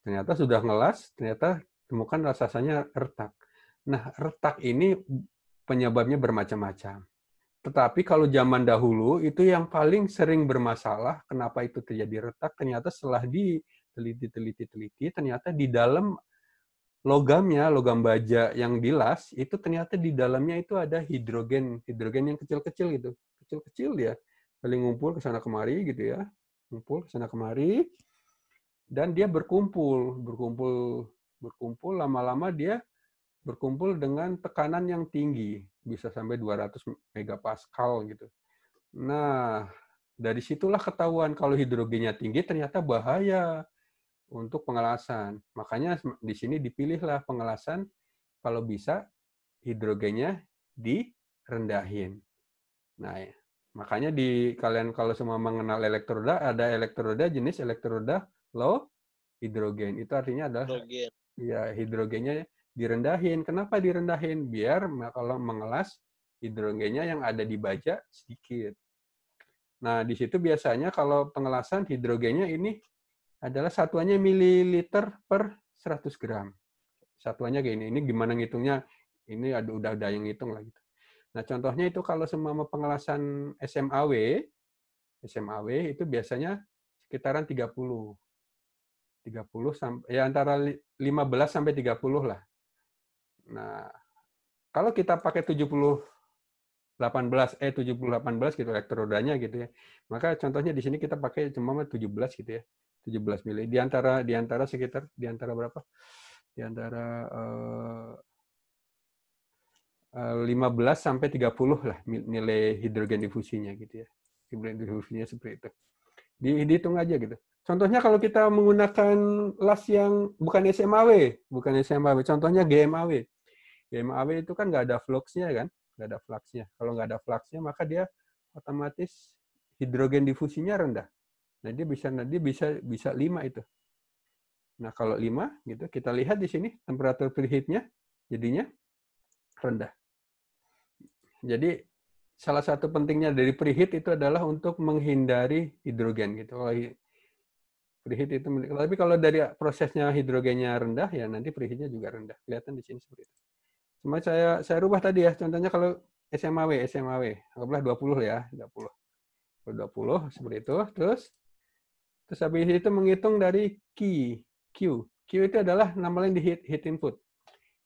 Ternyata sudah ngelas, ternyata temukan las-lasannya retak. Nah, retak ini penyebabnya bermacam-macam. Tetapi kalau zaman dahulu itu yang paling sering bermasalah, kenapa itu terjadi retak? Ternyata setelah di teliti teliti teliti ternyata di dalam logamnya logam baja yang bilas itu ternyata di dalamnya itu ada hidrogen hidrogen yang kecil-kecil gitu kecil-kecil dia saling ngumpul ke sana kemari gitu ya ngumpul ke sana kemari dan dia berkumpul berkumpul berkumpul lama-lama dia berkumpul dengan tekanan yang tinggi bisa sampai 200 megapascal gitu nah dari situlah ketahuan kalau hidrogennya tinggi ternyata bahaya untuk pengelasan. Makanya di sini dipilihlah pengelasan kalau bisa hidrogennya direndahin. Nah, ya. makanya di kalian kalau semua mengenal elektroda ada elektroda jenis elektroda low hidrogen. Itu artinya adalah hidrogen. ya hidrogennya direndahin. Kenapa direndahin? Biar kalau mengelas hidrogennya yang ada di baja sedikit. Nah, di situ biasanya kalau pengelasan hidrogennya ini adalah satuannya mililiter per 100 gram. Satuannya kayak ini. Ini gimana ngitungnya? Ini ada udah ada yang ngitung lah gitu. Nah, contohnya itu kalau semua pengelasan SMAW, SMAW itu biasanya sekitaran 30. 30 sampai ya antara 15 sampai 30 lah. Nah, kalau kita pakai 70 18 eh 70 18 gitu elektrodanya gitu ya. Maka contohnya di sini kita pakai cuma 17 gitu ya. 17 mili. Di antara di antara sekitar di antara berapa? Di antara uh, eh, 15 eh, sampai 30 lah nilai hidrogen difusinya gitu ya. Hidrogen difusinya seperti itu. Di, dihitung aja gitu. Contohnya kalau kita menggunakan las yang bukan SMAW, bukan SMAW, contohnya GMAW. GMAW itu kan nggak ada fluxnya kan, nggak ada fluxnya. Kalau nggak ada fluxnya maka dia otomatis hidrogen difusinya rendah Nah, dia bisa nah bisa bisa 5 itu. Nah, kalau 5 gitu kita lihat di sini temperatur preheat-nya jadinya rendah. Jadi salah satu pentingnya dari preheat itu adalah untuk menghindari hidrogen gitu. Kalau preheat itu tapi kalau dari prosesnya hidrogennya rendah ya nanti preheat-nya juga rendah. Kelihatan di sini seperti itu. Cuma saya saya rubah tadi ya contohnya kalau SMAW, SMAW, anggaplah 20 ya, 20. 20 seperti itu. Terus Terus habis itu menghitung dari key, Q. Q itu adalah nama lain di hit, hit input.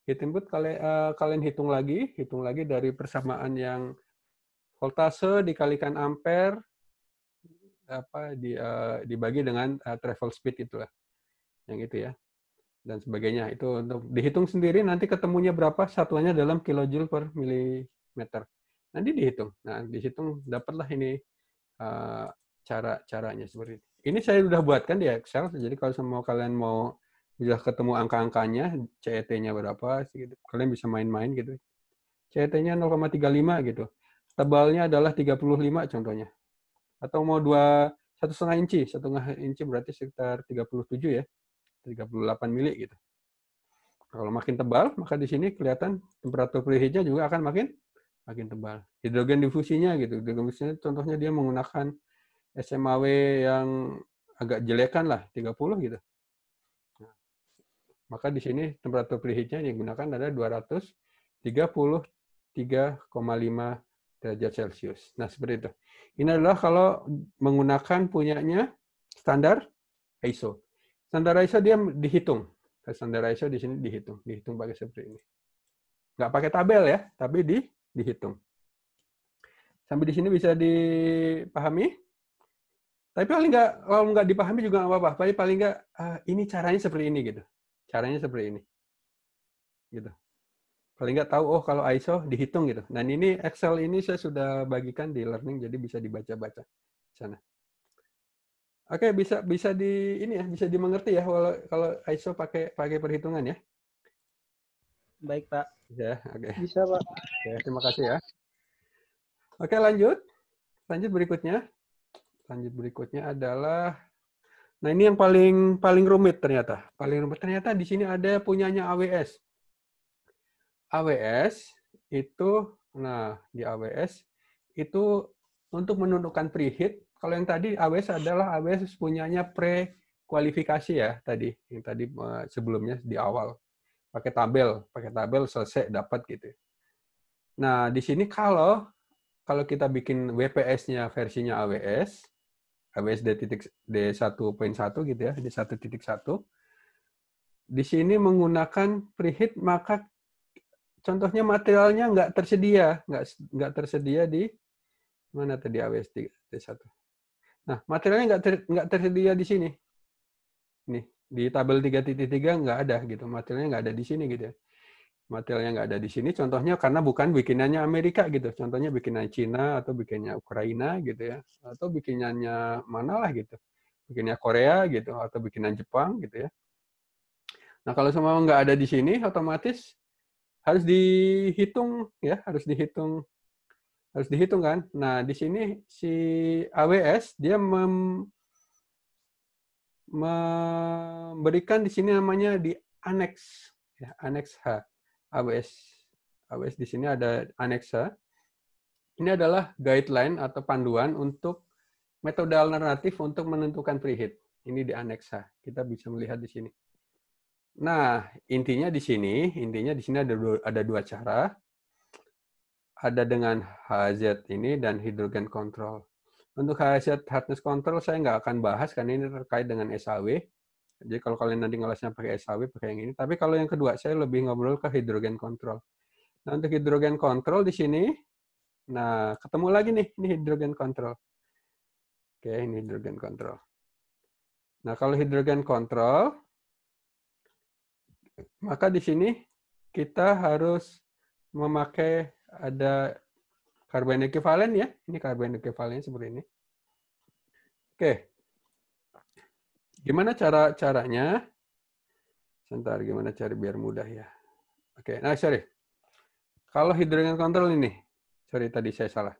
Hit input kalian, uh, eh, kalian hitung lagi, hitung lagi dari persamaan yang voltase dikalikan ampere apa di, uh, dibagi dengan uh, travel speed itulah. Yang itu ya. Dan sebagainya. Itu untuk dihitung sendiri nanti ketemunya berapa satuannya dalam kilojoule per milimeter. Nanti dihitung. Nah, dihitung dapatlah ini uh, cara caranya seperti itu ini saya sudah buatkan di Excel. Jadi kalau semua kalian mau sudah ketemu angka-angkanya, CET-nya berapa, gitu. kalian bisa main-main gitu. CET-nya 0,35 gitu. Tebalnya adalah 35 contohnya. Atau mau dua satu setengah inci, satu setengah inci berarti sekitar 37 ya, 38 mili gitu. Kalau makin tebal, maka di sini kelihatan temperatur preheatnya juga akan makin makin tebal. Hidrogen difusinya gitu, hidrogen difusinya contohnya dia menggunakan SMAW yang agak jelekan lah 30 gitu. Nah, maka di sini temperatur preheatnya yang digunakan ada 233,5 derajat Celcius. Nah seperti itu. Ini adalah kalau menggunakan punyanya standar ISO. Standar ISO dia dihitung. Standar ISO di sini dihitung, dihitung pakai seperti ini. Nggak pakai tabel ya, tapi di dihitung. Sampai di sini bisa dipahami? Tapi paling nggak kalau nggak dipahami juga nggak apa-apa. Tapi paling nggak uh, ini caranya seperti ini gitu. Caranya seperti ini. Gitu. Paling nggak tahu oh kalau ISO dihitung gitu. Dan ini Excel ini saya sudah bagikan di learning jadi bisa dibaca-baca sana. Oke, okay, bisa bisa di ini ya, bisa dimengerti ya kalau kalau ISO pakai pakai perhitungan ya. Baik, Pak. Ya, oke. Okay. Bisa, Pak. okay, terima kasih ya. Oke, okay, lanjut. Lanjut berikutnya lanjut berikutnya adalah Nah, ini yang paling paling rumit ternyata. Paling rumit ternyata di sini ada punyanya AWS. AWS itu nah di AWS itu untuk menundukkan preheat. Kalau yang tadi AWS adalah AWS punyanya pre kualifikasi ya tadi yang tadi eh, sebelumnya di awal pakai tabel, pakai tabel selesai dapat gitu. Nah, di sini kalau kalau kita bikin WPS-nya versinya AWS, KBSD titik D1.1 gitu ya, D1.1. Di sini menggunakan preheat maka contohnya materialnya nggak tersedia, nggak nggak tersedia di mana tadi AWS D1. Nah, materialnya nggak ter, nggak tersedia di sini. Nih, di tabel 3.3 nggak ada gitu, materialnya nggak ada di sini gitu ya. Material yang nggak ada di sini. Contohnya karena bukan bikinannya Amerika gitu. Contohnya bikinan Cina atau bikinnya Ukraina gitu ya. Atau bikinannya manalah gitu. Bikinnya Korea gitu atau bikinan Jepang gitu ya. Nah kalau semua nggak ada di sini, otomatis harus dihitung ya, harus dihitung harus dihitung kan. Nah di sini si AWS dia mem memberikan di sini namanya di annex ya, annex H. AWS. AWS di sini ada aneksa. Ini adalah guideline atau panduan untuk metode alternatif untuk menentukan preheat. Ini di aneksa. Kita bisa melihat di sini. Nah, intinya di sini, intinya di sini ada dua, ada dua cara. Ada dengan HZ ini dan hydrogen control. Untuk HZ hardness control saya nggak akan bahas karena ini terkait dengan SAW. Jadi kalau kalian nanti ngelasnya pakai SHW, pakai yang ini. Tapi kalau yang kedua, saya lebih ngobrol ke hidrogen control. Nah, untuk hidrogen control di sini, nah, ketemu lagi nih, ini hidrogen control. Oke, ini hidrogen control. Nah, kalau hidrogen control, maka di sini kita harus memakai ada karbon ekivalen ya. Ini karbon ekivalen seperti ini. Oke, Gimana cara caranya? Sebentar, gimana cari biar mudah ya. Oke, nah sorry. Kalau hidrogen control ini, sorry tadi saya salah.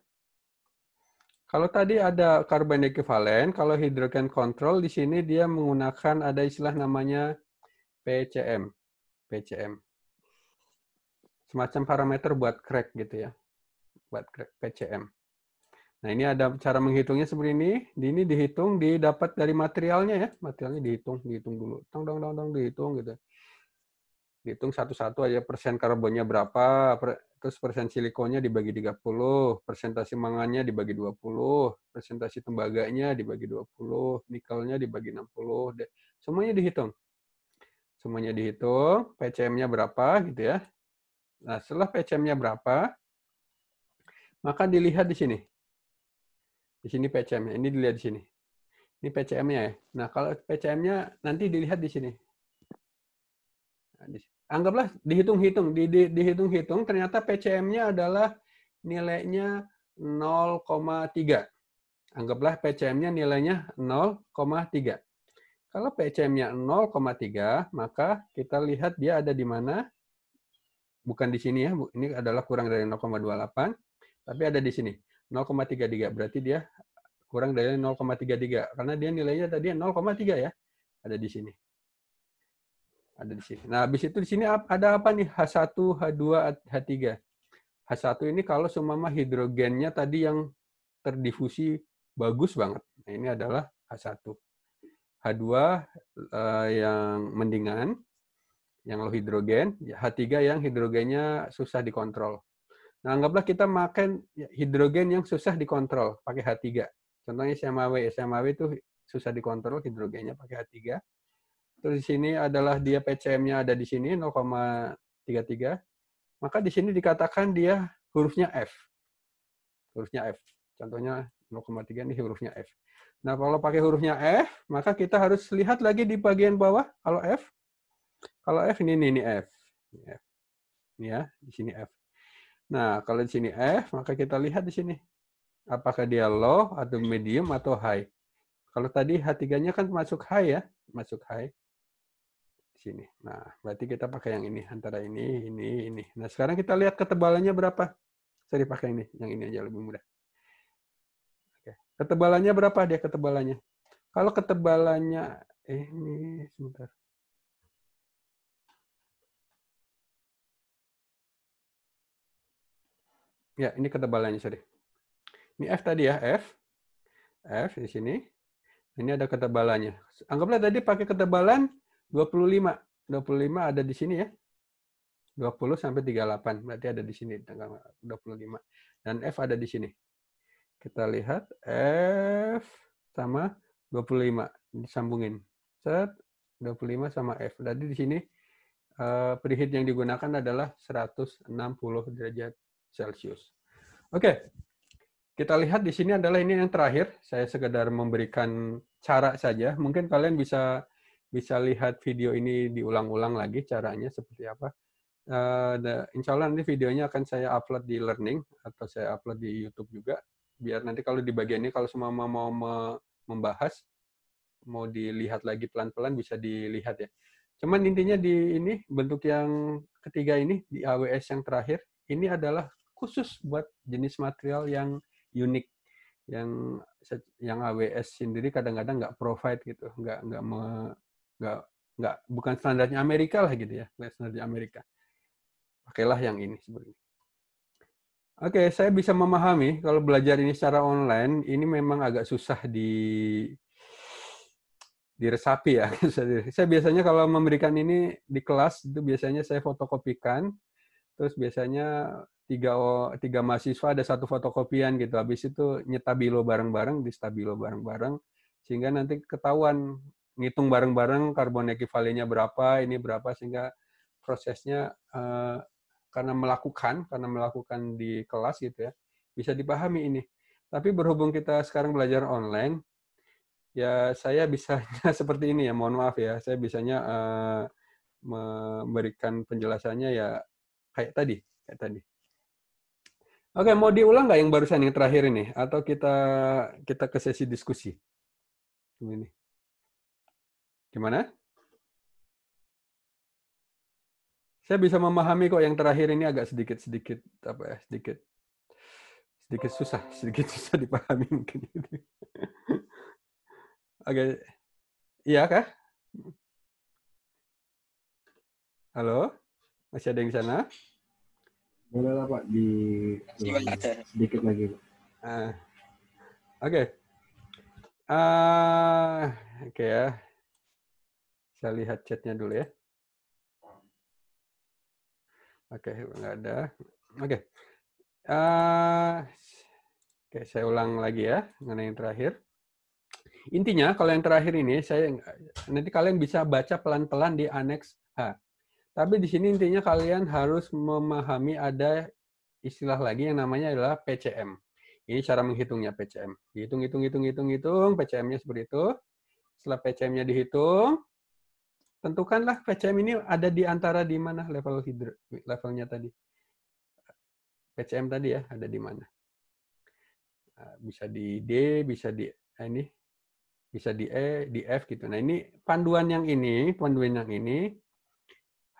Kalau tadi ada karbon ekivalen, kalau hidrogen control di sini dia menggunakan ada istilah namanya PCM. PCM. Semacam parameter buat crack gitu ya. Buat crack PCM. Nah, ini ada cara menghitungnya seperti ini. Di ini dihitung, didapat dari materialnya ya. Materialnya dihitung, dihitung dulu. Tong, dong dong dong dihitung gitu. Dihitung satu-satu aja persen karbonnya berapa, terus persen silikonnya dibagi 30, persentasi mangannya dibagi 20, persentasi tembaganya dibagi 20, nikelnya dibagi 60. Semuanya dihitung. Semuanya dihitung, PCM-nya berapa gitu ya. Nah, setelah PCM-nya berapa, maka dilihat di sini di sini pcm Ini dilihat di sini. Ini PCM-nya ya. Nah, kalau PCM-nya nanti dilihat di sini. Nah, anggaplah dihitung-hitung, di, di, dihitung-hitung ternyata PCM-nya adalah nilainya 0,3. Anggaplah PCM-nya nilainya 0,3. Kalau PCM-nya 0,3, maka kita lihat dia ada di mana? Bukan di sini ya, ini adalah kurang dari 0,28, tapi ada di sini. 0,33 berarti dia kurang dari 0,33 karena dia nilainya tadi 0,3 ya ada di sini ada di sini. Nah, habis itu di sini ada apa nih? H1, H2, H3. H1 ini kalau semua hidrogennya tadi yang terdifusi bagus banget. Nah, ini adalah H1. H2 eh, yang mendingan, yang low hidrogen. H3 yang hidrogennya susah dikontrol. Nah, anggaplah kita makan ya, hidrogen yang susah dikontrol pakai H3. Contohnya SMAW. SMAW itu susah dikontrol hidrogennya pakai H3. Terus di sini adalah dia PCM-nya ada di sini 0,33. Maka di sini dikatakan dia hurufnya F. Hurufnya F. Contohnya 0,3 ini hurufnya F. Nah, kalau pakai hurufnya F, maka kita harus lihat lagi di bagian bawah. Kalau F, kalau F ini, ini, ini F. Ini, F. ini ya, di sini F. Nah, kalau di sini F, maka kita lihat di sini. Apakah dia low, atau medium, atau high. Kalau tadi H3-nya kan masuk high ya. Masuk high. Di sini. Nah, berarti kita pakai yang ini. Antara ini, ini, ini. Nah, sekarang kita lihat ketebalannya berapa. Saya pakai ini. Yang ini aja lebih mudah. Oke. Ketebalannya berapa dia ketebalannya? Kalau ketebalannya, eh, ini sebentar. Ya, ini ketebalannya sorry. Ini F tadi ya, F. F di sini. Ini ada ketebalannya. Anggaplah tadi pakai ketebalan 25. 25 ada di sini ya. 20 sampai 38. Berarti ada di sini tanggal 25. Dan F ada di sini. Kita lihat F sama 25 disambungin. Set 25 sama F. Berarti di sini eh, yang digunakan adalah 160 derajat Celsius. Oke, kita lihat di sini adalah ini yang terakhir. Saya sekedar memberikan cara saja. Mungkin kalian bisa bisa lihat video ini diulang-ulang lagi caranya seperti apa. Eh, insya Allah nanti videonya akan saya upload di Learning atau saya upload di YouTube juga. Biar nanti kalau di bagian ini kalau semua mau membahas, mau dilihat lagi pelan-pelan bisa dilihat ya. Cuman intinya di ini bentuk yang ketiga ini di AWS yang terakhir ini adalah khusus buat jenis material yang unik yang yang AWS sendiri kadang-kadang nggak provide gitu nggak nggak nggak nggak bukan standarnya Amerika lah gitu ya standar standarnya Amerika pakailah yang ini sebenarnya oke saya bisa memahami kalau belajar ini secara online ini memang agak susah di diresapi ya. *laughs* saya biasanya kalau memberikan ini di kelas itu biasanya saya fotokopikan, terus biasanya tiga tiga mahasiswa ada satu fotokopian gitu habis itu nyetabilo bareng-bareng di stabilo bareng-bareng sehingga nanti ketahuan ngitung bareng-bareng karbon ekivalennya berapa ini berapa sehingga prosesnya uh, karena melakukan karena melakukan di kelas gitu ya bisa dipahami ini tapi berhubung kita sekarang belajar online ya saya bisanya *laughs* seperti ini ya mohon maaf ya saya bisanya uh, memberikan penjelasannya ya kayak tadi, kayak tadi. Oke, mau diulang nggak yang barusan yang terakhir ini, atau kita kita ke sesi diskusi ini? Gimana? Saya bisa memahami kok yang terakhir ini agak sedikit sedikit apa ya sedikit sedikit susah *laughs* sedikit susah dipahami mungkin. *laughs* Oke, iya kah? Halo? Masih ada yang sana? Boleh lah Pak, di sedikit lagi Uh, Oke. Okay. Uh, Oke okay ya. Saya lihat chatnya dulu ya. Oke, okay, nggak ada. Oke. Okay. Uh, Oke, okay, saya ulang lagi ya mengenai yang terakhir. Intinya kalau yang terakhir ini saya nanti kalian bisa baca pelan-pelan di aneks H. Tapi di sini intinya kalian harus memahami ada istilah lagi yang namanya adalah PCM. Ini cara menghitungnya PCM. hitung hitung, hitung, hitung, hitung, PCM-nya seperti itu. Setelah PCM-nya dihitung, tentukanlah PCM ini ada di antara di mana level hidro, levelnya tadi. PCM tadi ya, ada di mana. Ah, bisa di D, bisa di eh, ini, bisa di E, di F gitu. Nah ini panduan yang ini, panduan yang ini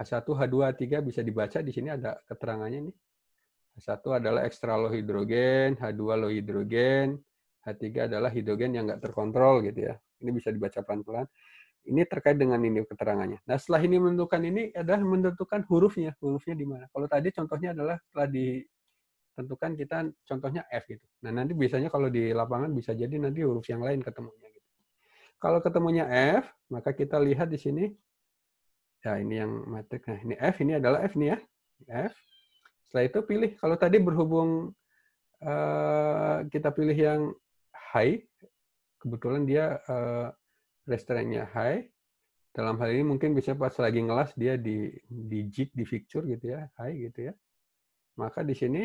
H1, H2, H3 bisa dibaca di sini ada keterangannya nih. H1 adalah ekstra low hidrogen, H2 low hidrogen, H3 adalah hidrogen yang nggak terkontrol gitu ya. Ini bisa dibaca pelan-pelan. Ini terkait dengan ini keterangannya. Nah setelah ini menentukan ini adalah menentukan hurufnya, hurufnya di mana. Kalau tadi contohnya adalah setelah ditentukan kita contohnya F gitu. Nah nanti biasanya kalau di lapangan bisa jadi nanti huruf yang lain ketemunya gitu. Kalau ketemunya F, maka kita lihat di sini Ya, ini yang matriks. Nah, ini F, ini adalah F nih ya. F. Setelah itu pilih. Kalau tadi berhubung uh, kita pilih yang high, kebetulan dia uh, eh, restorannya high. Dalam hal ini mungkin bisa pas lagi ngelas dia di di jig, di fixture gitu ya, high gitu ya. Maka di sini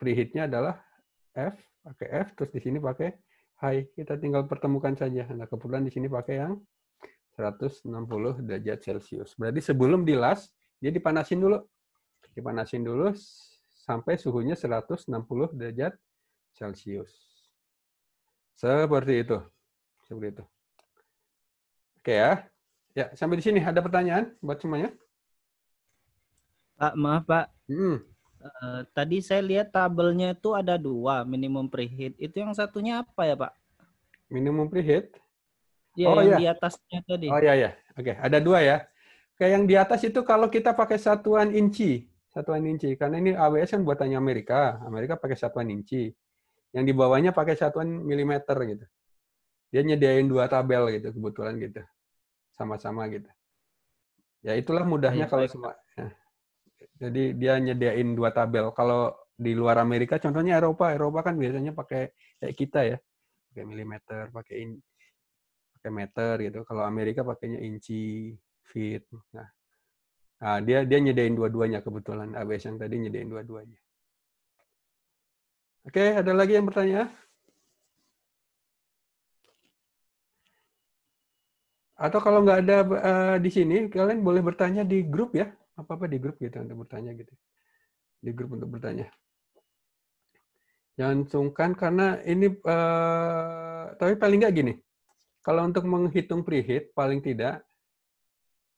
preheatnya adalah F, pakai F, terus di sini pakai high. Kita tinggal pertemukan saja. Nah, kebetulan di sini pakai yang 160 derajat Celcius. Berarti sebelum dilas, dia dipanasin dulu. Dipanasin dulu sampai suhunya 160 derajat Celcius. Seperti itu. Seperti itu. Oke ya. Ya, sampai di sini ada pertanyaan buat semuanya? Pak, maaf Pak. Hmm. Eh, tadi saya lihat tabelnya itu ada dua minimum preheat. Itu yang satunya apa ya Pak? Minimum preheat? Ya, oh, yang iya. di atasnya tadi. Oh iya, ya, Oke, ada dua ya. Kayak yang di atas itu kalau kita pakai satuan inci, satuan inci. Karena ini AWS kan buatannya Amerika. Amerika pakai satuan inci. Yang di bawahnya pakai satuan milimeter gitu. Dia nyediain dua tabel gitu, kebetulan gitu. Sama-sama gitu. Ya itulah mudahnya ya, kalau semua. Ya. Jadi dia nyediain dua tabel. Kalau di luar Amerika, contohnya Eropa. Eropa kan biasanya pakai kayak kita ya. Pakai milimeter, pakai inci pakai meter gitu. Kalau Amerika pakainya inci, feet. Nah, nah dia dia nyedain dua-duanya kebetulan ABS yang tadi nyedain dua-duanya. Oke, ada lagi yang bertanya? Atau kalau nggak ada uh, di sini, kalian boleh bertanya di grup ya. Apa-apa di grup gitu untuk bertanya gitu. Di grup untuk bertanya. Jangan sungkan karena ini, uh, tapi paling nggak gini. Kalau untuk menghitung preheat, paling tidak,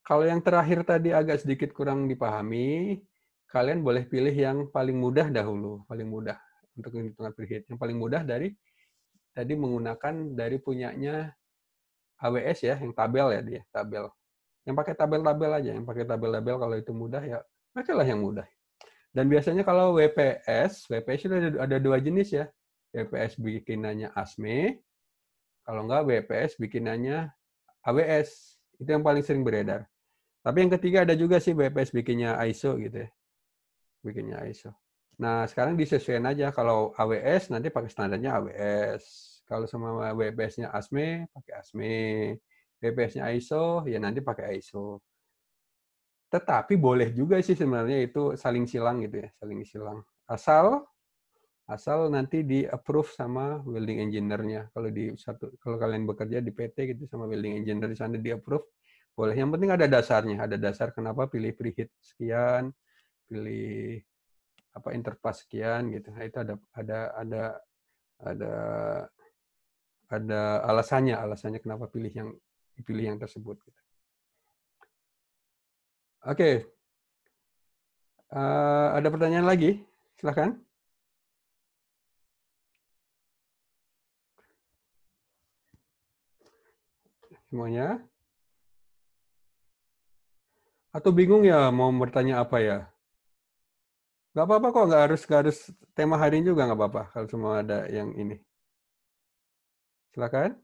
kalau yang terakhir tadi agak sedikit kurang dipahami, kalian boleh pilih yang paling mudah dahulu, paling mudah untuk menghitung preheat. Yang paling mudah dari tadi menggunakan dari punyanya AWS ya, yang tabel ya dia, tabel. Yang pakai tabel-tabel aja, yang pakai tabel-tabel kalau itu mudah ya pakailah yang mudah. Dan biasanya kalau WPS, WPS itu ada dua jenis ya. WPS bikinannya ASME, kalau enggak BPS bikinannya AWS. Itu yang paling sering hmm. beredar. Tapi yang ketiga ada juga sih BPS bikinnya ISO gitu ya. Bikinnya ISO. Nah, sekarang disesuaikan aja. Kalau AWS nanti pakai standarnya AWS. Kalau sama BPS-nya ASME, pakai ASME. BPS-nya ISO, ya nanti pakai ISO. Tetapi boleh juga sih sebenarnya itu saling silang gitu ya, saling silang. Asal asal nanti di approve sama welding engineer-nya. Kalau di satu kalau kalian bekerja di PT gitu sama welding engineer di sana di approve, boleh. Yang penting ada dasarnya, ada dasar kenapa pilih preheat sekian, pilih apa interface sekian gitu. Nah, itu ada ada ada ada ada alasannya, alasannya kenapa pilih yang pilih yang tersebut gitu. Oke. Okay. Uh, eh, ada pertanyaan lagi? Silahkan. semuanya? Atau bingung ya mau bertanya apa ya? Gak apa-apa kok, gak harus, gak harus tema hari ini juga gak apa-apa kalau semua ada yang ini. Silakan.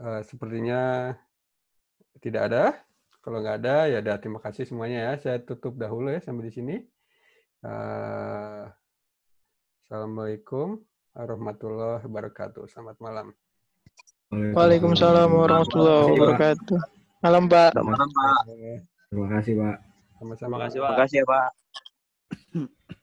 Uh, sepertinya tidak ada. Kalau nggak ada, ya ada. Terima kasih semuanya ya. Saya tutup dahulu ya sampai di sini. Uh, Assalamualaikum warahmatullahi wabarakatuh. Selamat malam. Waalaikumsalam warahmatullahi wabarakatuh. Malam, Pak. Malam, Pak. Terima kasih, Pak. Sama-sama. Terima kasih, Pak. Terima kasih, Pak. Ya,